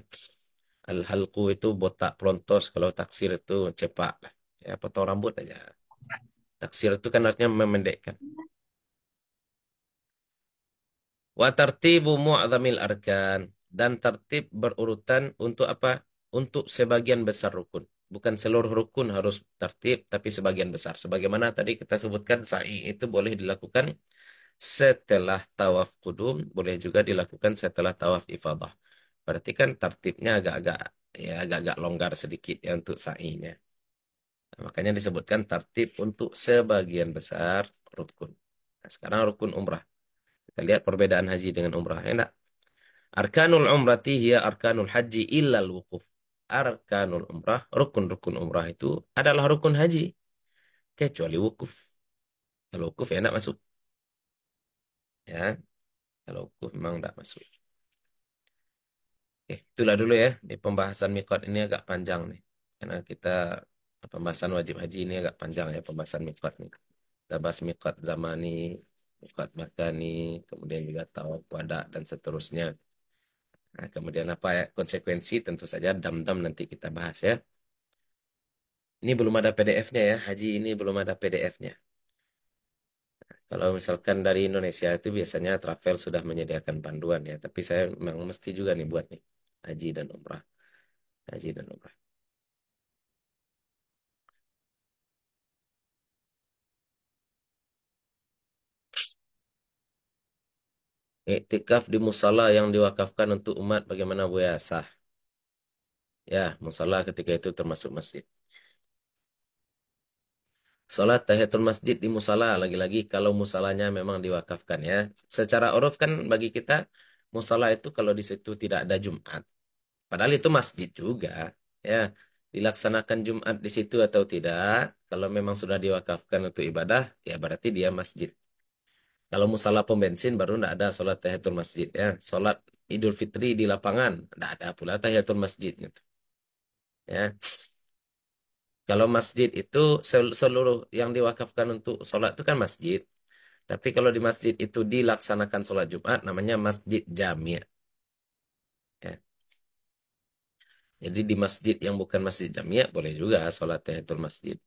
Al-halqu itu botak prontos, kalau taksir itu cepat Ya, potong rambut aja. Taksir itu kan artinya memendekkan. Wa tartibu mu'zamil arkan. Dan tertib berurutan untuk apa? Untuk sebagian besar rukun bukan seluruh rukun harus tertib, tapi sebagian besar. Sebagaimana tadi kita sebutkan, sa'i itu boleh dilakukan setelah tawaf kudum, boleh juga dilakukan setelah tawaf ifadah. Berarti kan tertibnya agak-agak ya agak-agak longgar sedikit ya untuk sa'inya. Nah, makanya disebutkan tertib untuk sebagian besar rukun. Nah, sekarang rukun umrah. Kita lihat perbedaan haji dengan umrah. Enak. Arkanul umrati hiya arkanul haji illal wukuf arkanul umrah, rukun-rukun umrah itu adalah rukun haji. Kecuali wukuf. Kalau wukuf ya enak masuk. Ya, kalau wukuf memang enggak masuk. Oke, eh, itulah dulu ya. Di pembahasan mikot ini agak panjang nih. Karena kita pembahasan wajib haji ini agak panjang ya pembahasan mikot nih. Kita bahas mikot zamani, mikot makani, kemudian juga tawaf wadah dan seterusnya. Nah, kemudian apa ya konsekuensi tentu saja dam-dam nanti kita bahas ya. Ini belum ada PDF-nya ya, Haji ini belum ada PDF-nya. Nah, kalau misalkan dari Indonesia itu biasanya travel sudah menyediakan panduan ya, tapi saya memang mesti juga nih buat nih Haji dan Umrah. Haji dan Umrah. Iktikaf di musala yang diwakafkan untuk umat bagaimana boleh sah. Ya, musala ketika itu termasuk masjid. Salat tahiyatul masjid di musala lagi-lagi kalau musalanya memang diwakafkan ya. Secara uruf kan bagi kita musala itu kalau di situ tidak ada Jumat. Padahal itu masjid juga ya. Dilaksanakan Jumat di situ atau tidak, kalau memang sudah diwakafkan untuk ibadah, ya berarti dia masjid. Kalau musala pom bensin baru tidak ada sholat tahiyatul masjid ya. Sholat Idul Fitri di lapangan tidak ada pula tahiyatul masjid gitu. Ya. Kalau masjid itu seluruh yang diwakafkan untuk sholat itu kan masjid. Tapi kalau di masjid itu dilaksanakan sholat Jumat namanya masjid jamia. Ya. Jadi di masjid yang bukan masjid jamiah boleh juga sholat tahiyatul masjid.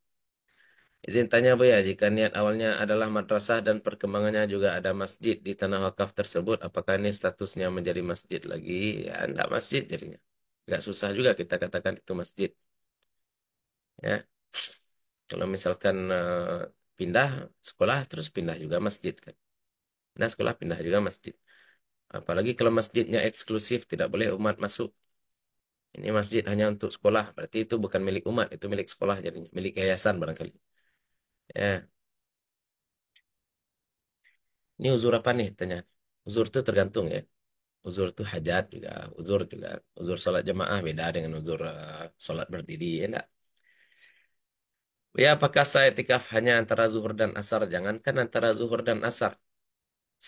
Izin tanya ya jika niat awalnya adalah madrasah dan perkembangannya juga ada masjid di tanah wakaf tersebut, apakah ini statusnya menjadi masjid lagi? Ya, enggak masjid jadinya. Enggak susah juga kita katakan itu masjid. Ya. Kalau misalkan eh, pindah sekolah, terus pindah juga masjid kan. Pindah sekolah, pindah juga masjid. Apalagi kalau masjidnya eksklusif, tidak boleh umat masuk. Ini masjid hanya untuk sekolah, berarti itu bukan milik umat, itu milik sekolah jadinya, milik yayasan barangkali. Ya, ini uzur apa nih? Tanya. Uzur itu tergantung ya. Uzur itu hajat juga, uzur juga. Uzur sholat jemaah beda dengan uzur uh, sholat berdiri, ya enggak? Ya, apakah saya itikaf hanya antara zuhur dan asar? Jangankan antara zuhur dan asar.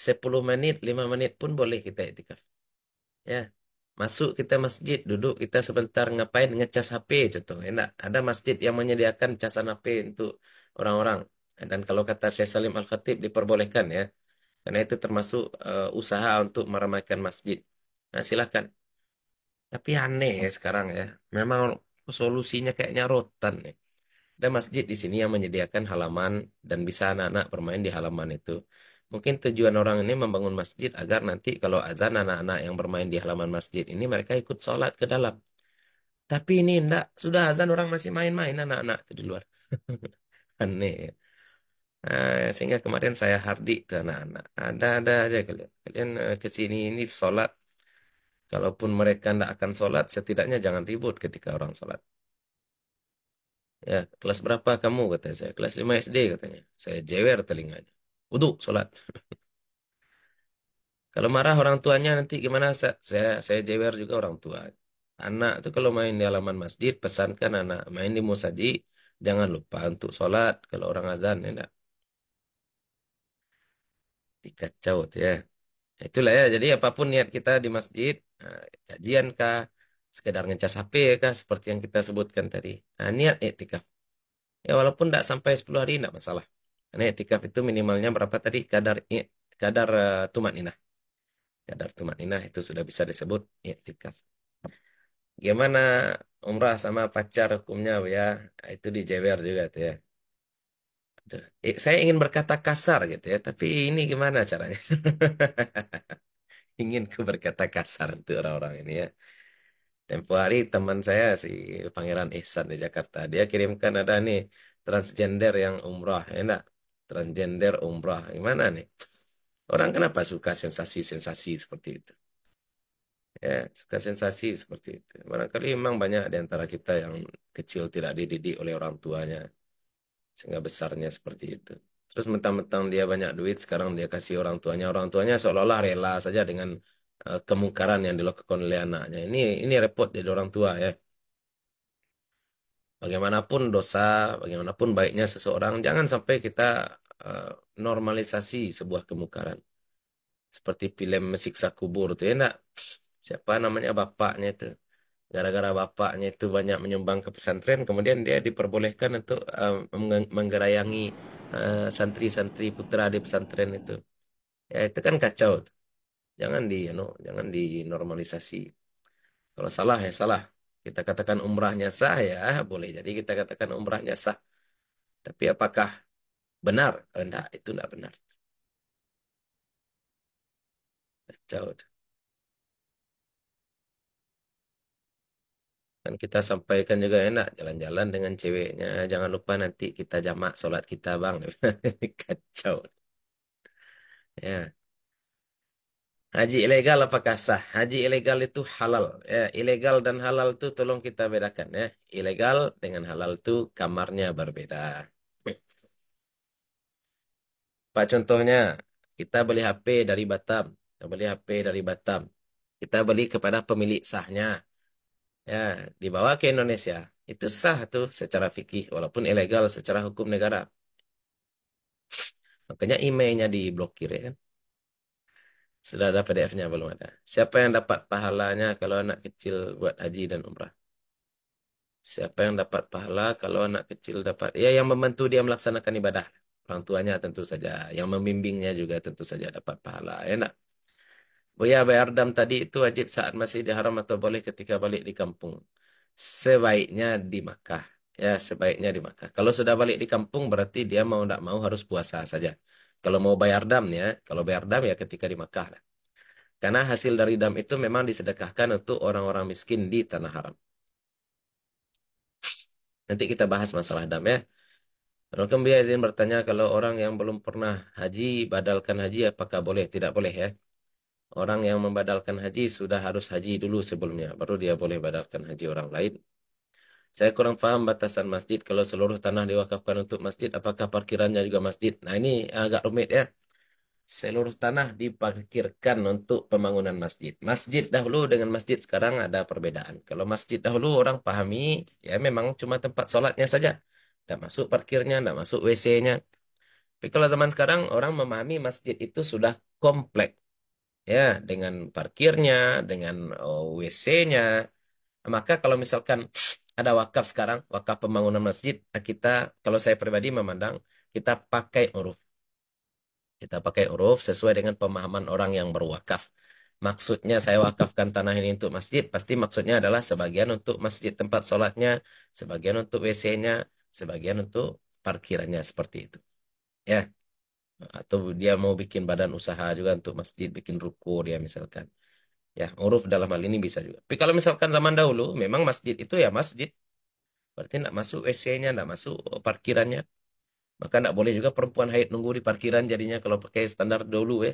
10 menit, 5 menit pun boleh kita itikaf. Ya. Masuk kita masjid, duduk kita sebentar ngapain ngecas HP contoh. Ya Enak. Ada masjid yang menyediakan casan HP untuk orang-orang. Dan kalau kata Syekh Salim Al-Khatib diperbolehkan ya. Karena itu termasuk uh, usaha untuk meramaikan masjid. Nah, silahkan. Tapi aneh ya sekarang ya. Memang solusinya kayaknya rotan Ya. Ada masjid di sini yang menyediakan halaman dan bisa anak-anak bermain di halaman itu. Mungkin tujuan orang ini membangun masjid agar nanti kalau azan anak-anak yang bermain di halaman masjid ini mereka ikut sholat ke dalam. Tapi ini enggak, sudah azan orang masih main-main anak-anak itu di luar. aneh sehingga kemarin saya hardik ke anak-anak. Ada-ada aja kalian. Kalian eh, ke sini ini sholat. Kalaupun mereka tidak akan sholat, setidaknya jangan ribut ketika orang sholat. Ya, kelas berapa kamu? kata saya. Kelas 5 SD katanya. Saya jewer telinganya. Uduk, sholat. kalau marah orang tuanya nanti gimana? Saya, saya, saya jewer juga orang tua. Anak tuh kalau main di halaman masjid, pesankan anak main di musaji Jangan lupa untuk sholat kalau orang azan ya enggak. Dikacau ya. Itulah ya, jadi apapun niat kita di masjid, eh, kajian kah, sekedar ngecas HP kah, seperti yang kita sebutkan tadi. Nah, niat etikaf. Ya walaupun tidak sampai 10 hari tidak masalah. Karena etikaf itu minimalnya berapa tadi kadar kadar uh, eh, tumat Kadar tumat ninah itu sudah bisa disebut etikaf. Gimana umrah sama pacar hukumnya ya? Nah, itu di dijewer juga tuh ya. Aduh, eh, Saya ingin berkata kasar gitu ya, tapi ini gimana caranya? Ingin ku berkata kasar untuk orang-orang ini ya. Tempo hari teman saya si Pangeran Ihsan di Jakarta, dia kirimkan ada nih transgender yang umrah, enak. Transgender umrah, gimana nih? Orang kenapa suka sensasi-sensasi seperti itu? ya suka sensasi seperti itu barangkali memang banyak di antara kita yang kecil tidak dididik oleh orang tuanya sehingga besarnya seperti itu terus mentang-mentang dia banyak duit sekarang dia kasih orang tuanya orang tuanya seolah-olah rela saja dengan uh, kemungkaran yang dilakukan oleh anaknya ini ini repot dari orang tua ya bagaimanapun dosa, bagaimanapun baiknya seseorang, jangan sampai kita uh, normalisasi sebuah kemungkaran. Seperti film siksa kubur itu ya siapa namanya bapaknya itu gara-gara bapaknya itu banyak menyumbang ke pesantren kemudian dia diperbolehkan untuk um, menggerayangi uh, santri-santri putra di pesantren itu ya itu kan kacau jangan di you anu, know, jangan dinormalisasi kalau salah ya salah kita katakan umrahnya sah ya boleh jadi kita katakan umrahnya sah tapi apakah benar eh, enggak itu enggak benar kacau kan kita sampaikan juga enak jalan-jalan dengan ceweknya jangan lupa nanti kita jamak sholat kita bang kacau ya haji ilegal apakah sah haji ilegal itu halal ya ilegal dan halal itu tolong kita bedakan ya ilegal dengan halal itu kamarnya berbeda pak contohnya kita beli HP dari Batam kita beli HP dari Batam kita beli kepada pemilik sahnya ya dibawa ke Indonesia itu sah tuh secara fikih walaupun ilegal secara hukum negara makanya emailnya diblokir ya kan sudah ada PDF-nya belum ada siapa yang dapat pahalanya kalau anak kecil buat haji dan umrah siapa yang dapat pahala kalau anak kecil dapat ya yang membantu dia melaksanakan ibadah orang tuanya tentu saja yang membimbingnya juga tentu saja dapat pahala ya Buya Bayardam tadi itu wajib saat masih di haram atau boleh ketika balik di kampung? Sebaiknya di Makkah. Ya, sebaiknya di Makkah. Kalau sudah balik di kampung berarti dia mau tidak mau harus puasa saja. Kalau mau bayar dam ya, kalau bayar dam ya ketika di Makkah. Karena hasil dari dam itu memang disedekahkan untuk orang-orang miskin di tanah haram. Nanti kita bahas masalah dam ya. Rukun biaya izin bertanya kalau orang yang belum pernah haji, badalkan haji apakah boleh? Tidak boleh ya. Orang yang membadalkan haji sudah harus haji dulu sebelumnya, baru dia boleh badalkan haji orang lain. Saya kurang paham batasan masjid kalau seluruh tanah diwakafkan untuk masjid, apakah parkirannya juga masjid? Nah ini agak rumit ya. Seluruh tanah diparkirkan untuk pembangunan masjid. Masjid dahulu dengan masjid sekarang ada perbedaan. Kalau masjid dahulu orang pahami, ya memang cuma tempat sholatnya saja. Tidak masuk parkirnya, tidak masuk WC-nya. Tapi kalau zaman sekarang orang memahami masjid itu sudah kompleks ya dengan parkirnya dengan oh, WC-nya maka kalau misalkan ada wakaf sekarang wakaf pembangunan masjid nah kita kalau saya pribadi memandang kita pakai huruf kita pakai huruf sesuai dengan pemahaman orang yang berwakaf maksudnya saya wakafkan tanah ini untuk masjid pasti maksudnya adalah sebagian untuk masjid tempat sholatnya sebagian untuk WC-nya sebagian untuk parkirannya seperti itu ya atau dia mau bikin badan usaha juga untuk masjid bikin ruko dia ya misalkan ya uruf dalam hal ini bisa juga tapi kalau misalkan zaman dahulu memang masjid itu ya masjid berarti tidak masuk WC-nya tidak masuk eh, parkirannya maka tidak boleh juga perempuan haid nunggu di parkiran jadinya kalau pakai standar dahulu ya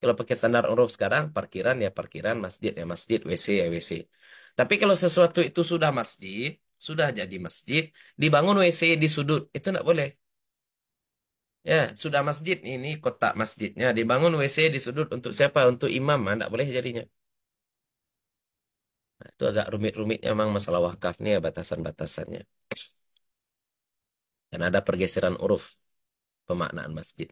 kalau pakai standar uruf sekarang parkiran ya parkiran masjid ya masjid WC ya WC tapi kalau sesuatu itu sudah masjid sudah jadi masjid dibangun WC di sudut itu tidak boleh Ya, sudah masjid ini kotak masjidnya dibangun WC di sudut untuk siapa? Untuk imam, tidak ah, boleh jadinya. Nah, itu agak rumit-rumitnya memang masalah wakaf nih ya batasan-batasannya. Dan ada pergeseran uruf pemaknaan masjid.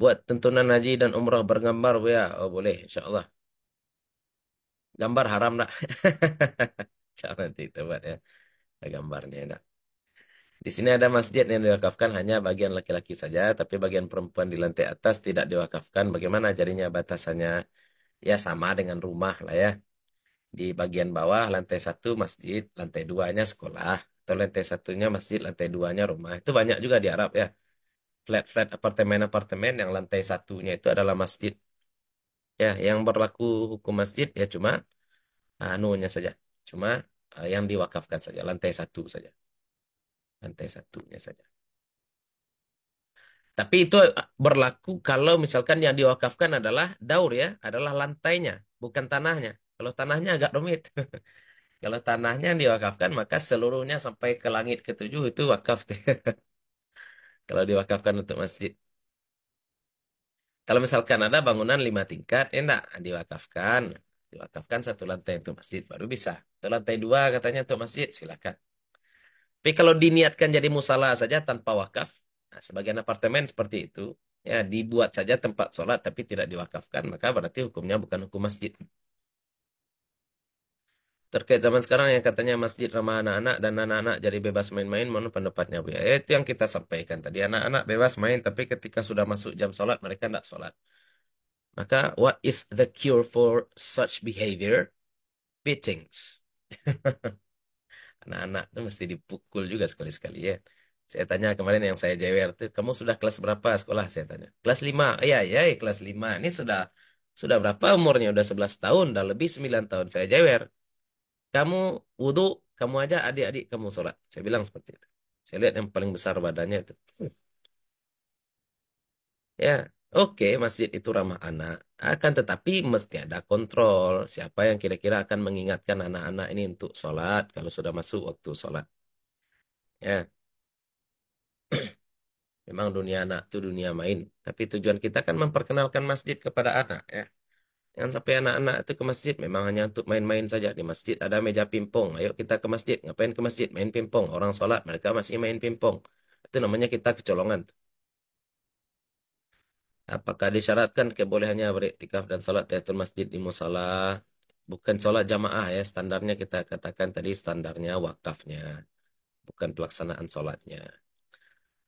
Buat tentunan haji dan umrah bergambar ya, oh boleh insya Allah Gambar haram nak. Insyaallah nanti kita buat ya. Gambarnya nak. Di sini ada masjid yang diwakafkan hanya bagian laki-laki saja, tapi bagian perempuan di lantai atas tidak diwakafkan. Bagaimana jadinya batasannya? Ya sama dengan rumah lah ya. Di bagian bawah lantai satu masjid, lantai duanya sekolah, atau lantai satunya masjid, lantai duanya rumah. Itu banyak juga di Arab ya. Flat-flat apartemen-apartemen yang lantai satunya itu adalah masjid. Ya, yang berlaku hukum masjid ya cuma ah, anunya saja. Cuma ah, yang diwakafkan saja, lantai satu saja lantai satunya saja. Tapi itu eh, berlaku kalau misalkan yang diwakafkan adalah daur ya, adalah lantainya, bukan tanahnya. Kalau tanahnya agak rumit. kalau tanahnya yang diwakafkan maka seluruhnya sampai ke langit ketujuh itu wakaf. kalau diwakafkan untuk masjid. Kalau misalkan ada bangunan lima tingkat, enak ya enggak, diwakafkan. Diwakafkan satu lantai untuk masjid, baru bisa. Satu lantai dua katanya untuk masjid, silakan. Tapi kalau diniatkan jadi musala saja tanpa wakaf, nah, sebagian apartemen seperti itu, ya dibuat saja tempat sholat tapi tidak diwakafkan, maka berarti hukumnya bukan hukum masjid. Terkait zaman sekarang yang katanya masjid ramah anak-anak dan anak-anak jadi bebas main-main, mana pendapatnya Bu. Ya, itu yang kita sampaikan tadi. Anak-anak bebas main, tapi ketika sudah masuk jam sholat, mereka tidak sholat. Maka, what is the cure for such behavior? Beatings. anak-anak tuh mesti dipukul juga sekali-sekali ya. Saya tanya kemarin yang saya jewer tuh, kamu sudah kelas berapa sekolah? Saya tanya. Kelas 5. Iya, iya, iya, kelas 5. Ini sudah sudah berapa umurnya? Udah 11 tahun, udah lebih 9 tahun. Saya jewer. Kamu wudhu, kamu aja adik-adik kamu sholat. Saya bilang seperti itu. Saya lihat yang paling besar badannya itu. Ya, Oke, masjid itu ramah anak, akan tetapi mesti ada kontrol. Siapa yang kira-kira akan mengingatkan anak-anak ini untuk sholat kalau sudah masuk waktu sholat. Ya, memang dunia anak itu dunia main. Tapi tujuan kita kan memperkenalkan masjid kepada anak ya. Jangan sampai anak-anak itu ke masjid memang hanya untuk main-main saja. Di masjid ada meja pimpong. Ayo kita ke masjid. Ngapain ke masjid? Main pimpong. Orang sholat mereka masih main pimpong. Itu namanya kita kecolongan. Apakah disyaratkan kebolehannya beriktikaf dan salat tahiyatul masjid di musala? Bukan salat jamaah ya, standarnya kita katakan tadi standarnya wakafnya, bukan pelaksanaan salatnya.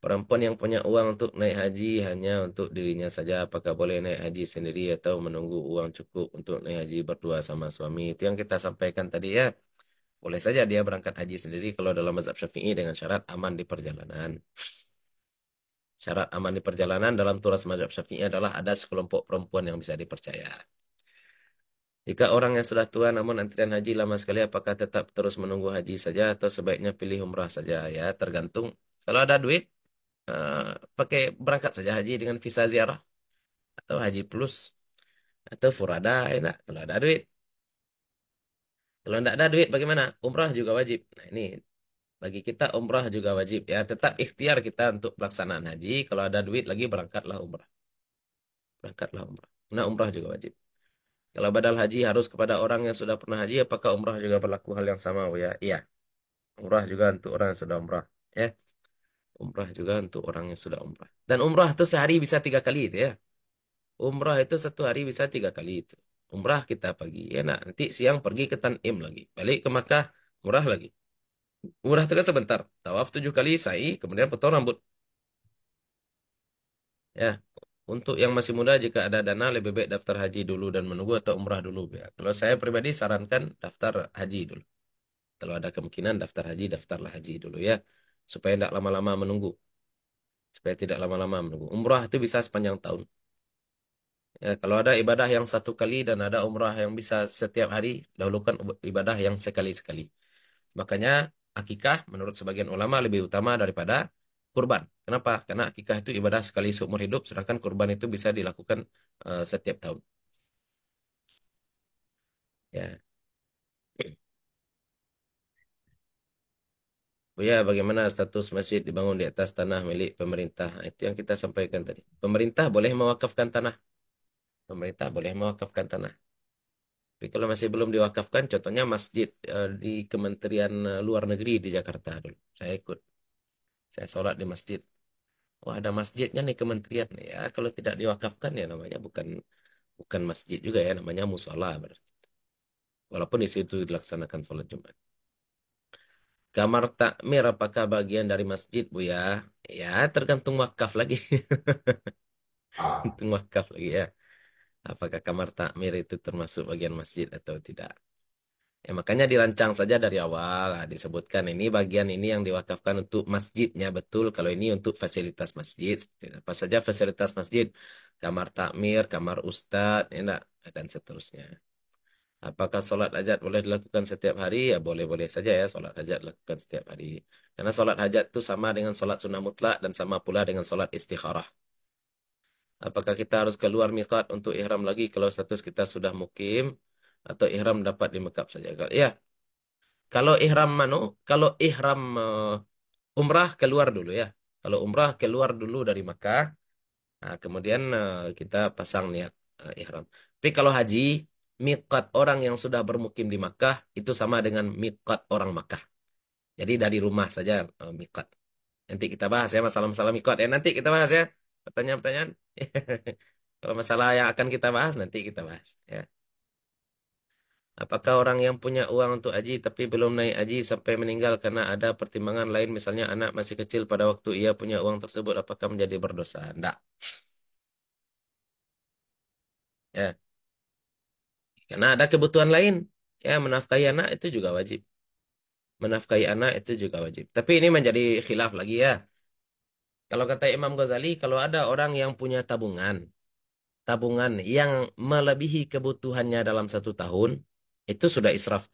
Perempuan yang punya uang untuk naik haji hanya untuk dirinya saja, apakah boleh naik haji sendiri atau menunggu uang cukup untuk naik haji berdua sama suami? Itu yang kita sampaikan tadi ya. Boleh saja dia berangkat haji sendiri kalau dalam mazhab Syafi'i dengan syarat aman di perjalanan. Syarat aman di perjalanan dalam turas mazhab syafi'i adalah ada sekelompok perempuan yang bisa dipercaya. Jika orang yang sudah tua namun antrian haji lama sekali, apakah tetap terus menunggu haji saja atau sebaiknya pilih umrah saja? Ya, tergantung. Kalau ada duit, uh, pakai berangkat saja haji dengan visa ziarah. Atau haji plus. Atau furada, enak. Kalau ada duit. Kalau tidak ada duit, bagaimana? Umrah juga wajib. Nah, ini bagi kita umrah juga wajib ya. Tetap ikhtiar kita untuk pelaksanaan haji. Kalau ada duit lagi berangkatlah umrah. Berangkatlah umrah. Nah umrah juga wajib. Kalau badal haji harus kepada orang yang sudah pernah haji. Apakah umrah juga berlaku hal yang sama ya? Iya. Umrah juga untuk orang yang sudah umrah. Ya. Umrah juga untuk orang yang sudah umrah. Dan umrah itu sehari bisa tiga kali itu ya. Umrah itu satu hari bisa tiga kali itu. Umrah kita pagi. Ya, nak nanti siang pergi ke Tan'im lagi. Balik ke Makkah, umrah lagi. Umrah itu kan sebentar. Tawaf tujuh kali, sa'i, kemudian potong rambut. Ya. Untuk yang masih muda, jika ada dana, lebih baik daftar haji dulu dan menunggu atau umrah dulu. Ya. Kalau saya pribadi sarankan daftar haji dulu. Kalau ada kemungkinan daftar haji, daftarlah haji dulu ya. Supaya tidak lama-lama menunggu. Supaya tidak lama-lama menunggu. Umrah itu bisa sepanjang tahun. Ya, kalau ada ibadah yang satu kali dan ada umrah yang bisa setiap hari, dahulukan ibadah yang sekali-sekali. Makanya akikah menurut sebagian ulama lebih utama daripada kurban. Kenapa? Karena akikah itu ibadah sekali seumur hidup, sedangkan kurban itu bisa dilakukan uh, setiap tahun. Ya. Ya, bagaimana status masjid dibangun di atas tanah milik pemerintah? Nah, itu yang kita sampaikan tadi. Pemerintah boleh mewakafkan tanah. Pemerintah boleh mewakafkan tanah. Tapi kalau masih belum diwakafkan, contohnya masjid eh, di Kementerian eh, Luar Negeri di Jakarta dulu. Saya ikut. Saya sholat di masjid. Wah, oh, ada masjidnya nih kementerian. Ya, kalau tidak diwakafkan ya namanya bukan bukan masjid juga ya, namanya musola berarti. Walaupun di situ dilaksanakan sholat Jumat. Kamar takmir apakah bagian dari masjid, Bu ya? Ya, tergantung wakaf lagi. Ah. tergantung wakaf lagi ya apakah kamar takmir itu termasuk bagian masjid atau tidak. Ya, makanya dirancang saja dari awal lah, disebutkan ini bagian ini yang diwakafkan untuk masjidnya betul kalau ini untuk fasilitas masjid apa saja fasilitas masjid kamar takmir kamar ustad ya enak dan seterusnya apakah sholat hajat boleh dilakukan setiap hari ya boleh-boleh saja ya sholat hajat dilakukan setiap hari karena sholat hajat itu sama dengan sholat sunnah mutlak dan sama pula dengan sholat istikharah Apakah kita harus keluar miqat untuk ihram lagi kalau status kita sudah mukim atau ihram dapat di Mekah saja? Ya. Kalau ihram mano, kalau ihram uh, umrah keluar dulu ya. Kalau umrah keluar dulu dari Mekah, nah, kemudian uh, kita pasang niat uh, ihram. Tapi kalau haji, miqat orang yang sudah bermukim di Mekah itu sama dengan miqat orang Mekah. Jadi dari rumah saja uh, miqat. Nanti kita bahas ya masalah-masalah miqat ya. Nanti kita bahas ya pertanyaan-pertanyaan. Kalau masalah yang akan kita bahas nanti kita bahas ya. Apakah orang yang punya uang untuk haji tapi belum naik haji sampai meninggal karena ada pertimbangan lain misalnya anak masih kecil pada waktu ia punya uang tersebut apakah menjadi berdosa? Tidak. Ya. Karena ada kebutuhan lain. Ya, menafkahi anak itu juga wajib. Menafkahi anak itu juga wajib. Tapi ini menjadi khilaf lagi ya. Kalau kata Imam Ghazali, kalau ada orang yang punya tabungan, tabungan yang melebihi kebutuhannya dalam satu tahun, itu sudah israf.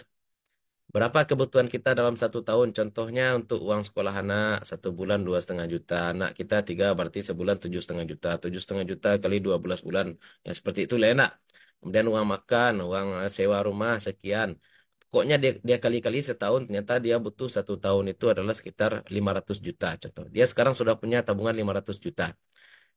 Berapa kebutuhan kita dalam satu tahun? Contohnya untuk uang sekolah anak satu bulan dua setengah juta, anak kita tiga berarti sebulan tujuh setengah juta, tujuh setengah juta kali dua belas bulan, ya seperti itu lah enak. Kemudian uang makan, uang eh, sewa rumah sekian, pokoknya dia, dia kali-kali setahun ternyata dia butuh satu tahun itu adalah sekitar 500 juta contoh. Dia sekarang sudah punya tabungan 500 juta.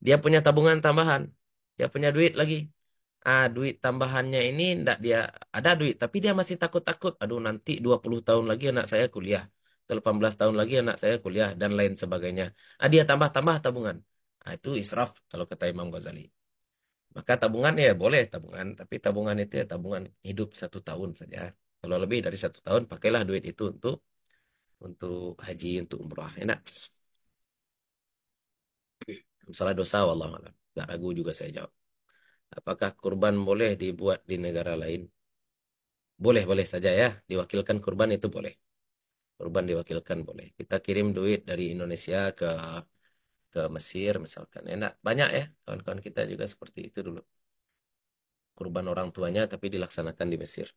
Dia punya tabungan tambahan. Dia punya duit lagi. Ah, duit tambahannya ini ndak dia ada duit tapi dia masih takut-takut. Aduh nanti 20 tahun lagi anak saya kuliah. 18 tahun lagi anak saya kuliah dan lain sebagainya. Ah, dia tambah-tambah tabungan. Ah, itu israf kalau kata Imam Ghazali. Maka tabungan ya boleh tabungan, tapi tabungan itu ya tabungan hidup satu tahun saja. Kalau lebih dari satu tahun, pakailah duit itu untuk untuk haji, untuk umrah. Enak. salah dosa, Allah malam. Gak ragu juga saya jawab. Apakah kurban boleh dibuat di negara lain? Boleh, boleh saja ya. Diwakilkan kurban itu boleh. Kurban diwakilkan boleh. Kita kirim duit dari Indonesia ke ke Mesir misalkan. Enak, banyak ya. Kawan-kawan kita juga seperti itu dulu. Kurban orang tuanya tapi dilaksanakan di Mesir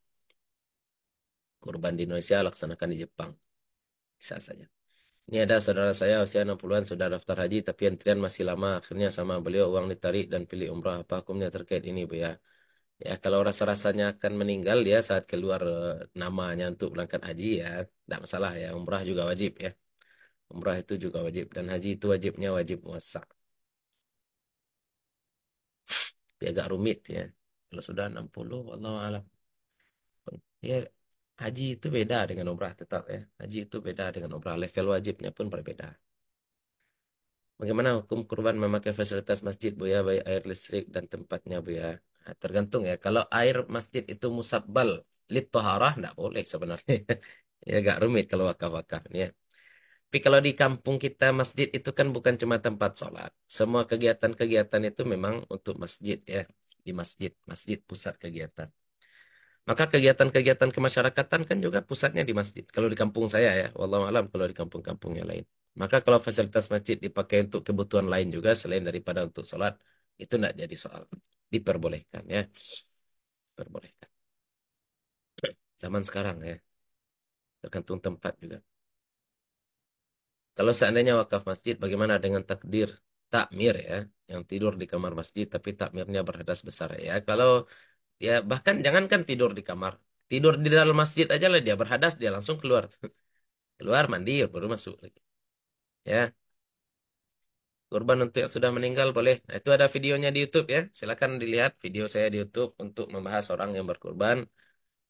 kurban di Indonesia laksanakan di Jepang. Bisa saja. Ini ada saudara saya usia 60-an sudah daftar haji tapi antrian masih lama. Akhirnya sama beliau uang ditarik dan pilih umrah. Apa hukumnya terkait ini Bu ya? Ya kalau rasa-rasanya akan meninggal ya saat keluar eh, namanya untuk berangkat haji ya tidak masalah ya. Umrah juga wajib ya. Umrah itu juga wajib dan haji itu wajibnya wajib puasa. agak rumit ya. Kalau sudah 60 Allah alam. Ya Haji itu beda dengan umrah tetap ya. Haji itu beda dengan umrah. Level wajibnya pun berbeda. Bagaimana hukum kurban memakai fasilitas masjid Bu ya, baik air listrik dan tempatnya Bu ya? Nah, tergantung ya. Kalau air masjid itu musabbal lit toharah tidak boleh sebenarnya. ya agak rumit kalau wakaf-wakaf ya. Tapi kalau di kampung kita masjid itu kan bukan cuma tempat sholat. Semua kegiatan-kegiatan itu memang untuk masjid ya. Di masjid, masjid pusat kegiatan. Maka kegiatan-kegiatan kemasyarakatan kan juga pusatnya di masjid. Kalau di kampung saya ya, wallahu alam kalau di kampung-kampung yang lain. Maka kalau fasilitas masjid dipakai untuk kebutuhan lain juga selain daripada untuk sholat, itu tidak jadi soal. Diperbolehkan ya. Diperbolehkan. Zaman sekarang ya. Tergantung tempat juga. Kalau seandainya wakaf masjid, bagaimana dengan takdir takmir ya? Yang tidur di kamar masjid tapi takmirnya berhadas besar ya. Kalau Ya bahkan jangankan tidur di kamar, tidur di dalam masjid aja lah dia berhadas dia langsung keluar, keluar mandi baru masuk lagi. Ya, kurban untuk yang sudah meninggal boleh. Nah, itu ada videonya di YouTube ya. Silakan dilihat video saya di YouTube untuk membahas orang yang berkurban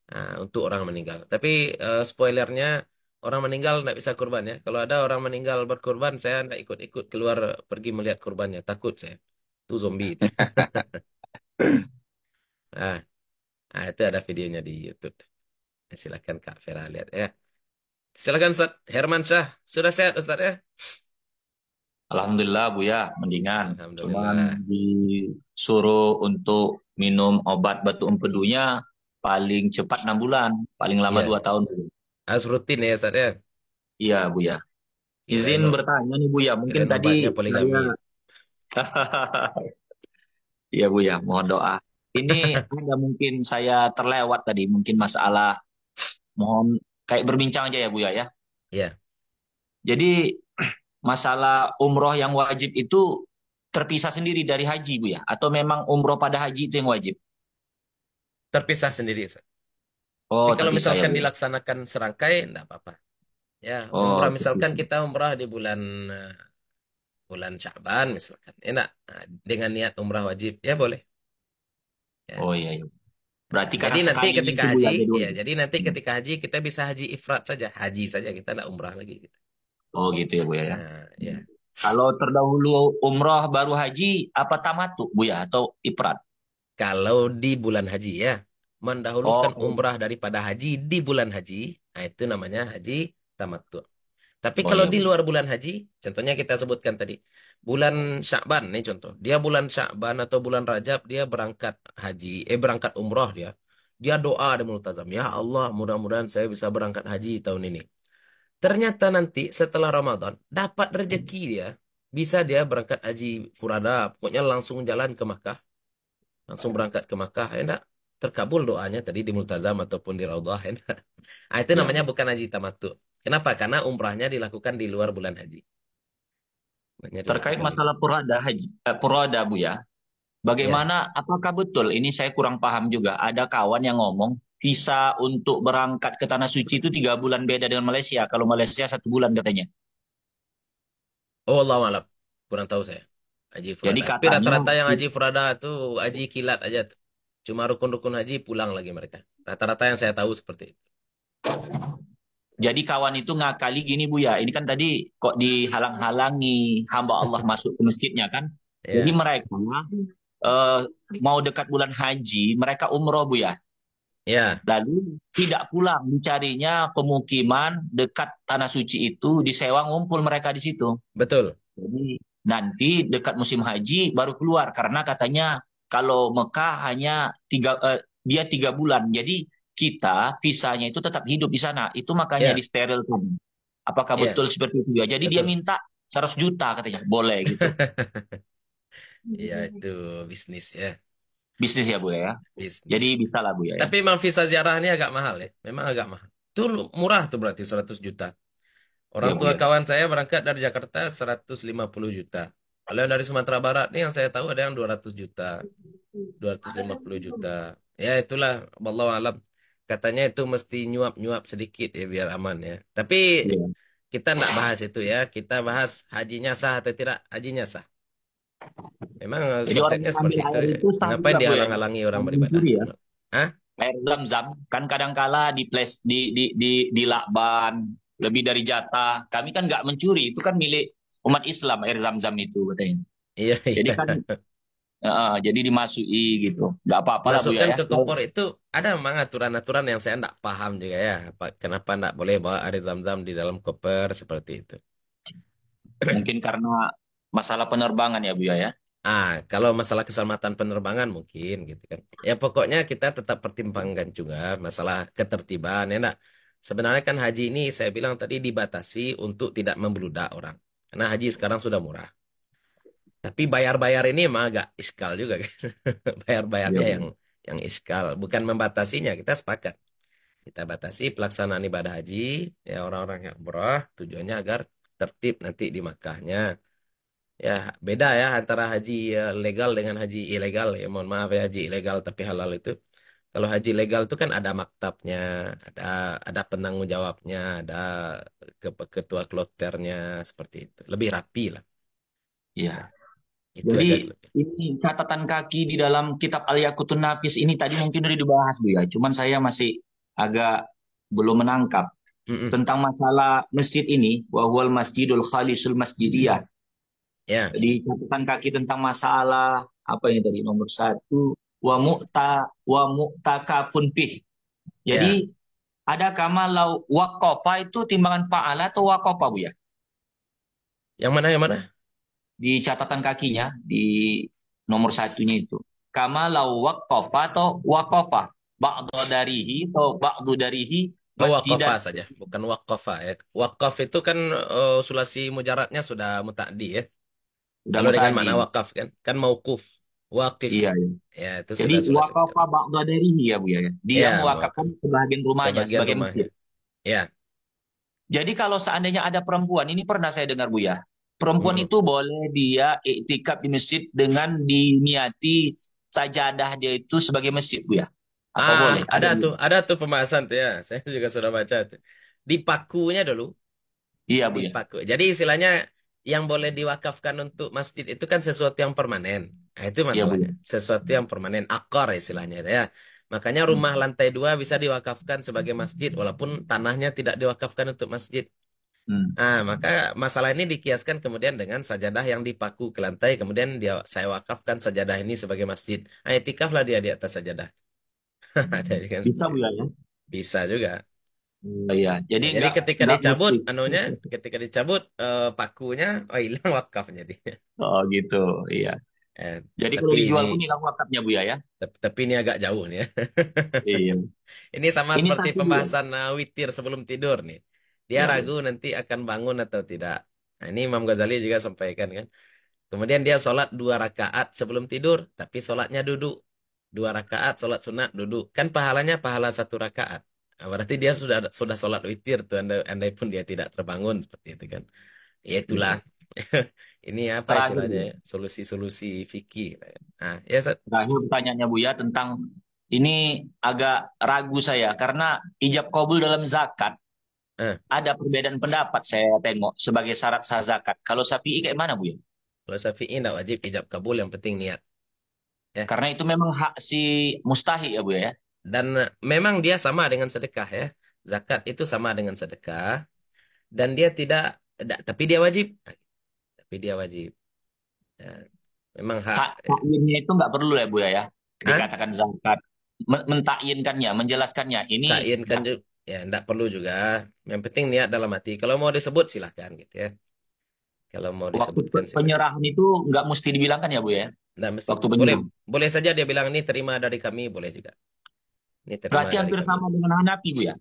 nah, untuk orang meninggal. Tapi uh, spoilernya orang meninggal tidak bisa kurban ya. Kalau ada orang meninggal berkurban saya tidak ikut-ikut keluar pergi melihat kurbannya. Takut saya. Itu zombie itu. Nah, ah, itu ada videonya di YouTube nah, silakan Kak Vera lihat ya silakan Ustaz Herman Syah sudah sehat Ustaz ya Alhamdulillah Bu ya mendingan cuma cuman disuruh untuk minum obat batu empedunya paling cepat enam bulan paling lama iya. dua 2 tahun harus rutin ya Ustaz ya iya Bu ya iya, izin bertanya nih Bu ya mungkin tadi Iya Bu ya, mohon doa. Ini ada mungkin saya terlewat tadi, mungkin masalah mohon kayak berbincang aja ya Bu ya ya. Iya. Jadi masalah umroh yang wajib itu terpisah sendiri dari haji Bu ya atau memang umroh pada haji itu yang wajib? Terpisah sendiri. Oh, Jadi kalau ya, misalkan ya, dilaksanakan serangkai enggak apa-apa. Ya, oh, Umroh misalkan kita umroh di bulan eh, bulan Syaban misalkan. Enak nah, dengan niat umrah wajib ya boleh. Ya. Oh iya. iya. Berarti karena Jadi nanti ketika haji, ya, jadi nanti ketika haji kita bisa haji ifrat saja, haji saja kita tidak umrah lagi. Gitu. Oh gitu ya Bu ya. Nah, ya. Kalau terdahulu umrah baru haji, apa tamat tuh Bu ya atau ifrat? Kalau di bulan haji ya, mendahulukan Oh. oh. umrah daripada haji di bulan haji, nah itu namanya haji tamat tuh. Tapi oh, kalau iya, di iya. luar bulan haji, contohnya kita sebutkan tadi, bulan Syakban nih contoh. Dia bulan Syakban atau bulan Rajab dia berangkat haji, eh berangkat umroh dia. Dia doa di mulut tazam, ya Allah, mudah-mudahan saya bisa berangkat haji tahun ini. Ternyata nanti setelah Ramadan dapat rezeki dia, bisa dia berangkat haji furada, pokoknya langsung jalan ke Makkah. Langsung berangkat ke Makkah, ya enggak? Terkabul doanya tadi di multazam ataupun di raudah, ya Nah, itu iya. namanya bukan haji tamattu. Kenapa? Karena umrahnya dilakukan di luar bulan haji. Banyak Terkait masalah purada haji, eh, purada bu ya. Bagaimana? Ya. Apakah betul? Ini saya kurang paham juga. Ada kawan yang ngomong visa untuk berangkat ke tanah suci itu tiga bulan beda dengan Malaysia. Kalau Malaysia satu bulan katanya. Oh Allah malam, kurang tahu saya. Haji Furada. Jadi katanya, Tapi rata-rata yang haji Furada itu haji kilat aja tuh. Cuma rukun-rukun haji pulang lagi mereka. Rata-rata yang saya tahu seperti itu. Jadi kawan itu ngakali gini Bu ya, ini kan tadi kok dihalang-halangi hamba Allah masuk ke masjidnya kan. Yeah. Jadi mereka uh, mau dekat bulan haji, mereka umroh Bu ya. Yeah. Lalu tidak pulang mencarinya pemukiman dekat tanah suci itu disewa ngumpul mereka di situ. Betul. Jadi nanti dekat musim haji baru keluar karena katanya kalau Mekah hanya tiga uh, dia tiga bulan. Jadi kita visanya itu tetap hidup di sana. Itu makanya yeah. disterilkan. Apakah yeah. betul seperti itu ya? Jadi betul. dia minta 100 juta katanya, boleh gitu. Iya itu bisnis ya. Bisnis ya Bu ya. Bisnis. Jadi bisa lah Bu ya, ya. Tapi memang visa ziarah ini agak mahal ya. Memang agak mahal. Itu murah tuh berarti 100 juta. Orang ya, tua ya. kawan saya berangkat dari Jakarta 150 juta. Kalau dari Sumatera Barat ini yang saya tahu ada yang 200 juta. 250 juta. Ya itulah wallahu alam katanya itu mesti nyuap-nyuap sedikit ya biar aman ya. Tapi ya. kita tidak bahas itu ya. Kita bahas hajinya sah atau tidak hajinya sah. Memang eh, Jadi seperti itu. Ya. Itu Ngapain dihalang-halangi ya? orang beribadah? Ya? Hah? Air zam-zam kan kadangkala di place di di di di lakban lebih dari jatah. Kami kan nggak mencuri, itu kan milik umat Islam air zam-zam itu katanya. Iya, Jadi iya. kan Uh, jadi dimasuki gitu. Nggak apa-apa lah Bu ya, ya. ke kompor itu ada memang aturan-aturan yang saya nggak paham juga ya. kenapa nggak boleh bawa air zam-zam di dalam koper seperti itu? Mungkin karena masalah penerbangan ya Bu ya. ya? Ah, kalau masalah keselamatan penerbangan mungkin gitu kan. Ya pokoknya kita tetap pertimbangkan juga masalah ketertiban ya enggak. Sebenarnya kan haji ini saya bilang tadi dibatasi untuk tidak membludak orang. Karena haji sekarang sudah murah. Tapi bayar-bayar ini emang agak iskal juga kan. Bayar-bayarnya ya, yang yang iskal, bukan membatasinya. Kita sepakat. Kita batasi pelaksanaan ibadah haji ya orang-orang yang berah tujuannya agar tertib nanti di Makkahnya. Ya, beda ya antara haji eh, legal dengan haji ilegal. Ya mohon maaf ya haji ilegal tapi halal itu. Kalau haji legal itu kan ada maktabnya, ada ada penanggung jawabnya, ada ke, ketua kloternya seperti itu. Lebih rapi lah. Iya. Itu Jadi ada. ini catatan kaki di dalam kitab Al-Yakutun Nafis ini tadi mungkin sudah dibahas Bu ya. Cuman saya masih agak belum menangkap mm -mm. tentang masalah masjid ini wahwal masjidul khalisul masjidiyah. Yeah. Di catatan kaki tentang masalah apa yang tadi nomor satu wa mu'ta wa pih. Jadi yeah. ada kama lau wakopa itu timbangan fa'ala atau wakopa Bu ya? Yang mana yang mana? di catatan kakinya di nomor satunya itu kama lau waqafa atau waqafa ba'du darihi atau ba'du darihi oh, waqafa saja bukan waqafa ya waqaf itu kan uh, sulasi mujaratnya sudah mutadi ya sudah kalau dengan mana waqaf kan kan mauquf waqif iya, iya. ya itu jadi waqafa ba'du darihi ya Bu ya, ya? dia ya, mewakafkan sebagian rumahnya sebagian sebagai masjid ya jadi kalau seandainya ada perempuan ini pernah saya dengar Bu ya Perempuan hmm. itu boleh dia iktikaf di masjid dengan diniati sajadah dia itu sebagai masjid Bu ya. Apa ah, boleh? Ada, ada tuh, ada tuh pembahasan tuh ya. Saya juga sudah baca tuh. Di pakunya dulu. Iya Bu. Ya. Jadi istilahnya yang boleh diwakafkan untuk masjid itu kan sesuatu yang permanen. Nah, itu iya, masalahnya. Ya, sesuatu yang permanen, akar istilahnya ya. Makanya hmm. rumah lantai dua bisa diwakafkan sebagai masjid walaupun tanahnya tidak diwakafkan untuk masjid. Hmm. Nah, maka masalah ini dikiaskan kemudian dengan sajadah yang dipaku ke lantai, kemudian dia saya wakafkan sajadah ini sebagai masjid. Nah, lah dia di atas sajadah. Bisa juga ya, ya? Bisa juga. Hmm, iya. Jadi, jadi enggak, ketika enggak dicabut anunya, ketika dicabut uh, pakunya, oh hilang wakafnya dia. Oh gitu, iya. Eh, Jadi kalau dijual ini, pun hilang wakafnya Bu ya, ya? Tapi, ini agak jauh nih ya. Iya. Ini sama Ini seperti pembahasan ya. pembahasan eh, witir sebelum tidur nih. Dia hmm. ragu nanti akan bangun atau tidak. Nah, ini Imam Ghazali juga sampaikan kan. Kemudian dia sholat dua rakaat sebelum tidur, tapi sholatnya duduk. Dua rakaat sholat sunat duduk. Kan pahalanya pahala satu rakaat. Nah, berarti dia sudah sudah sholat witir tuh, andai, andai pun dia tidak terbangun seperti itu kan. Ya itulah. Hmm. ini apa istilahnya ya? solusi-solusi fikih. Nah, ya terakhir pertanyaannya ya tentang ini agak ragu saya karena ijab kabul dalam zakat Eh. Ada perbedaan pendapat saya tengok sebagai syarat sah zakat. Kalau Syafi'i kayak mana Bu? Kalau ini tidak wajib ijab kabul, yang penting niat. Ya. Karena itu memang hak si mustahik ya Bu ya. Dan eh, memang dia sama dengan sedekah ya. Zakat itu sama dengan sedekah dan dia tidak tidak tapi dia wajib. Tapi dia wajib. Ya. Memang hak. Hak takyinnya itu nggak perlu ya Bu ya. ya? Dikatakan zakat mentakyinkannya, menjelaskannya. Ini takyinkan ya tidak perlu juga yang penting niat dalam hati kalau mau disebut silahkan gitu ya kalau mau disebutkan waktu penyerahan itu nggak mesti dibilangkan ya bu ya nah, mesti, waktu boleh boleh saja dia bilang ini terima dari kami boleh juga ini terima berarti hampir kami. sama dengan Hanafi bu ya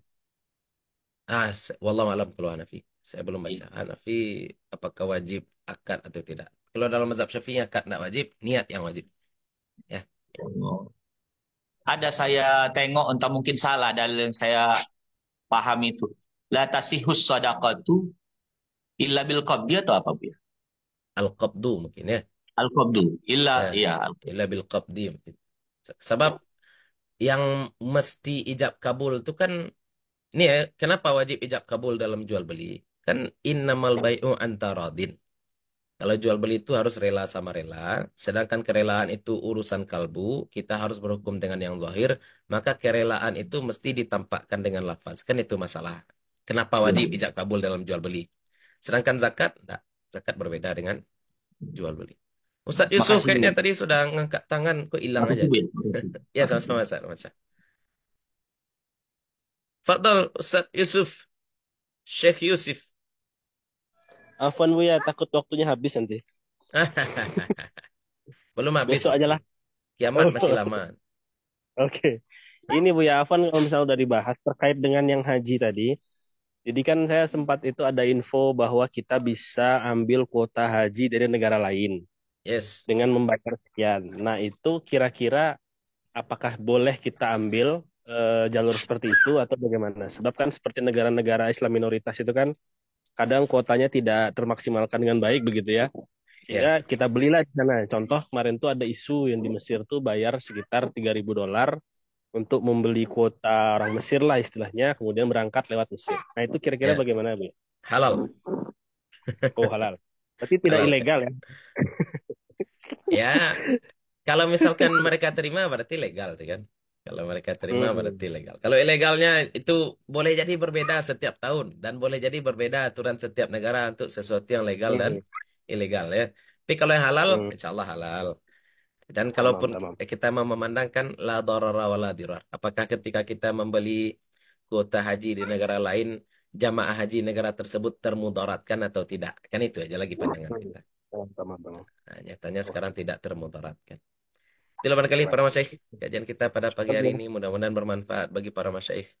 ah wallah malam kalau Hanafi saya belum baca iya. Hanafi apakah wajib akad atau tidak kalau dalam mazhab Syafi'i akad tidak wajib niat yang wajib ya oh. ada saya tengok entah mungkin salah dan saya Paham itu. La tasihus sadaqatu illa bil qabdi atau apa Bu ya? Al qabdu mungkin ya. Al qabdu illa ya, ya illa bil qabdi mungkin. Sebab yang mesti ijab kabul itu kan ini ya, kenapa wajib ijab kabul dalam jual beli? Kan innamal bai'u antaradin. Kalau jual beli itu harus rela sama rela, sedangkan kerelaan itu urusan kalbu, kita harus berhukum dengan yang zahir, maka kerelaan itu mesti ditampakkan dengan lafaz. Kan itu masalah. Kenapa iya. wajib ijab kabul dalam jual beli? Sedangkan zakat, enggak. Zakat berbeda dengan jual beli. Ustadz Yusuf kayaknya ya. tadi sudah ngangkat tangan, kok hilang aja. Ya. ya sama-sama Ustaz sama Fadal Ustadz Yusuf, Sheikh Yusuf. Afwan Bu ya, takut waktunya habis nanti. Belum habis. Besok aja lah. Kiamat oh. masih lama. Oke. Okay. Ini Bu ya, Afwan kalau misalnya udah dibahas terkait dengan yang haji tadi. Jadi kan saya sempat itu ada info bahwa kita bisa ambil kuota haji dari negara lain. Yes. Dengan membayar sekian. Nah itu kira-kira apakah boleh kita ambil uh, jalur seperti itu atau bagaimana? Sebab kan seperti negara-negara Islam minoritas itu kan kadang kuotanya tidak termaksimalkan dengan baik begitu ya. Iya. Ya, yeah. kita belilah di sana. Contoh kemarin tuh ada isu yang di Mesir tuh bayar sekitar 3000 dolar untuk membeli kuota orang Mesir lah istilahnya, kemudian berangkat lewat Mesir. Nah itu kira-kira yeah. bagaimana bu? Halal. Oh halal. Tapi tidak halal. ilegal ya? ya, kalau misalkan mereka terima berarti legal, tuh kan? Kalau mereka terima hmm. berarti legal. Kalau ilegalnya itu boleh jadi berbeda setiap tahun dan boleh jadi berbeda aturan setiap negara untuk sesuatu yang legal dan hmm. ilegal ya. Tapi kalau yang halal, hmm. insya Allah halal. Dan kalaupun tamam, kita mau memandangkan la darara wa la dirar. Apakah ketika kita membeli kuota haji di negara lain, jamaah haji negara tersebut termudaratkan atau tidak? Kan itu aja lagi pandangan hmm. kita. Tamam, tamam. Nah, nyatanya sekarang tidak termudaratkan. Dilapan kali para masyaikh kajian kita pada pagi hari ini mudah-mudahan bermanfaat bagi para masyaikh.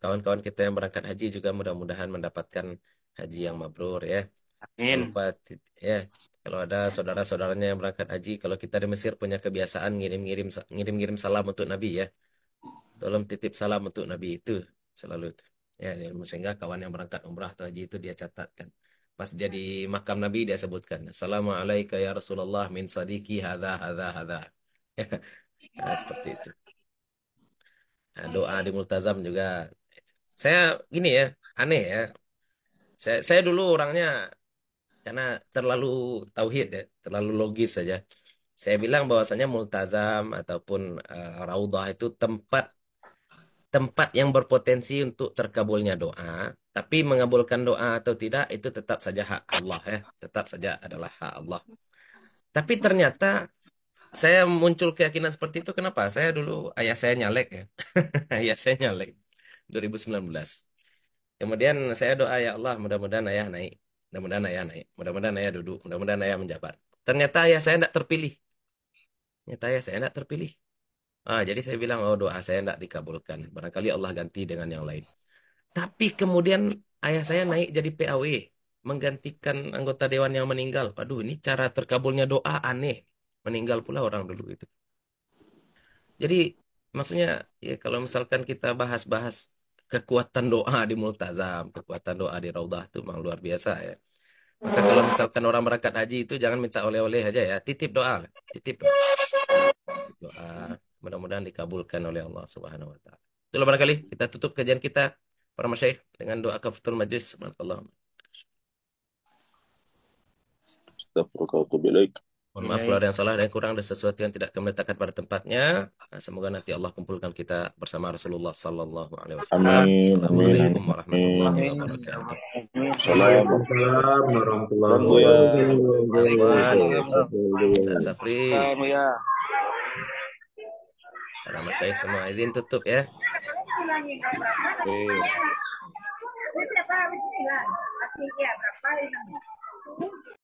Kawan-kawan kita yang berangkat haji juga mudah-mudahan mendapatkan haji yang mabrur ya. Amin. Lupa, ya kalau ada saudara-saudaranya yang berangkat haji, kalau kita di Mesir punya kebiasaan ngirim-ngirim ngirim-ngirim salam untuk Nabi ya. Tolong titip salam untuk Nabi itu selalu. Ya, sehingga kawan yang berangkat umrah atau haji itu dia catatkan. Pas jadi makam Nabi dia sebutkan, Assalamualaikum ya Rasulullah min sadiki hada hada hada nah, seperti itu. Nah, doa di multazam juga. Saya gini ya, aneh ya. Saya, saya dulu orangnya karena terlalu tauhid ya, terlalu logis saja. Saya bilang bahwasanya multazam ataupun uh, raudhah itu tempat tempat yang berpotensi untuk terkabulnya doa, tapi mengabulkan doa atau tidak itu tetap saja hak Allah ya, tetap saja adalah hak Allah. Tapi ternyata saya muncul keyakinan seperti itu kenapa? Saya dulu ayah saya nyalek ya. ayah saya nyalek 2019. Kemudian saya doa ya Allah mudah-mudahan ayah naik, mudah-mudahan ayah naik, mudah-mudahan ayah duduk, mudah-mudahan ayah menjabat. Ternyata ayah saya tidak terpilih. Ternyata ayah saya tidak terpilih. Ah, jadi saya bilang, oh doa saya tidak dikabulkan. Barangkali Allah ganti dengan yang lain. Tapi kemudian ayah saya naik jadi PAW, menggantikan anggota dewan yang meninggal. Waduh, ini cara terkabulnya doa aneh. Meninggal pula orang dulu itu. Jadi maksudnya ya kalau misalkan kita bahas-bahas kekuatan doa di Multazam, kekuatan doa di Ra'udah itu memang luar biasa ya. Maka kalau misalkan orang berangkat haji itu jangan minta oleh-oleh aja ya, titip doa, titip doa. Titip doa mudah-mudahan dikabulkan oleh Allah Subhanahu wa taala. Itulah barangkali kita tutup kajian kita para masyayikh dengan doa kafatul majlis. Subhanallah. Mohon maaf kalau ada yang salah dan kurang ada sesuatu yang tidak kami pada tempatnya. Semoga nanti Allah kumpulkan kita bersama Rasulullah Sallallahu Alaihi Wasallam. Assalamualaikum warahmatullahi wabarakatuh. Assalamualaikum warahmatullahi wabarakatuh. wabarakatuh. Rahmat saya semua izin tutup ya. Okay.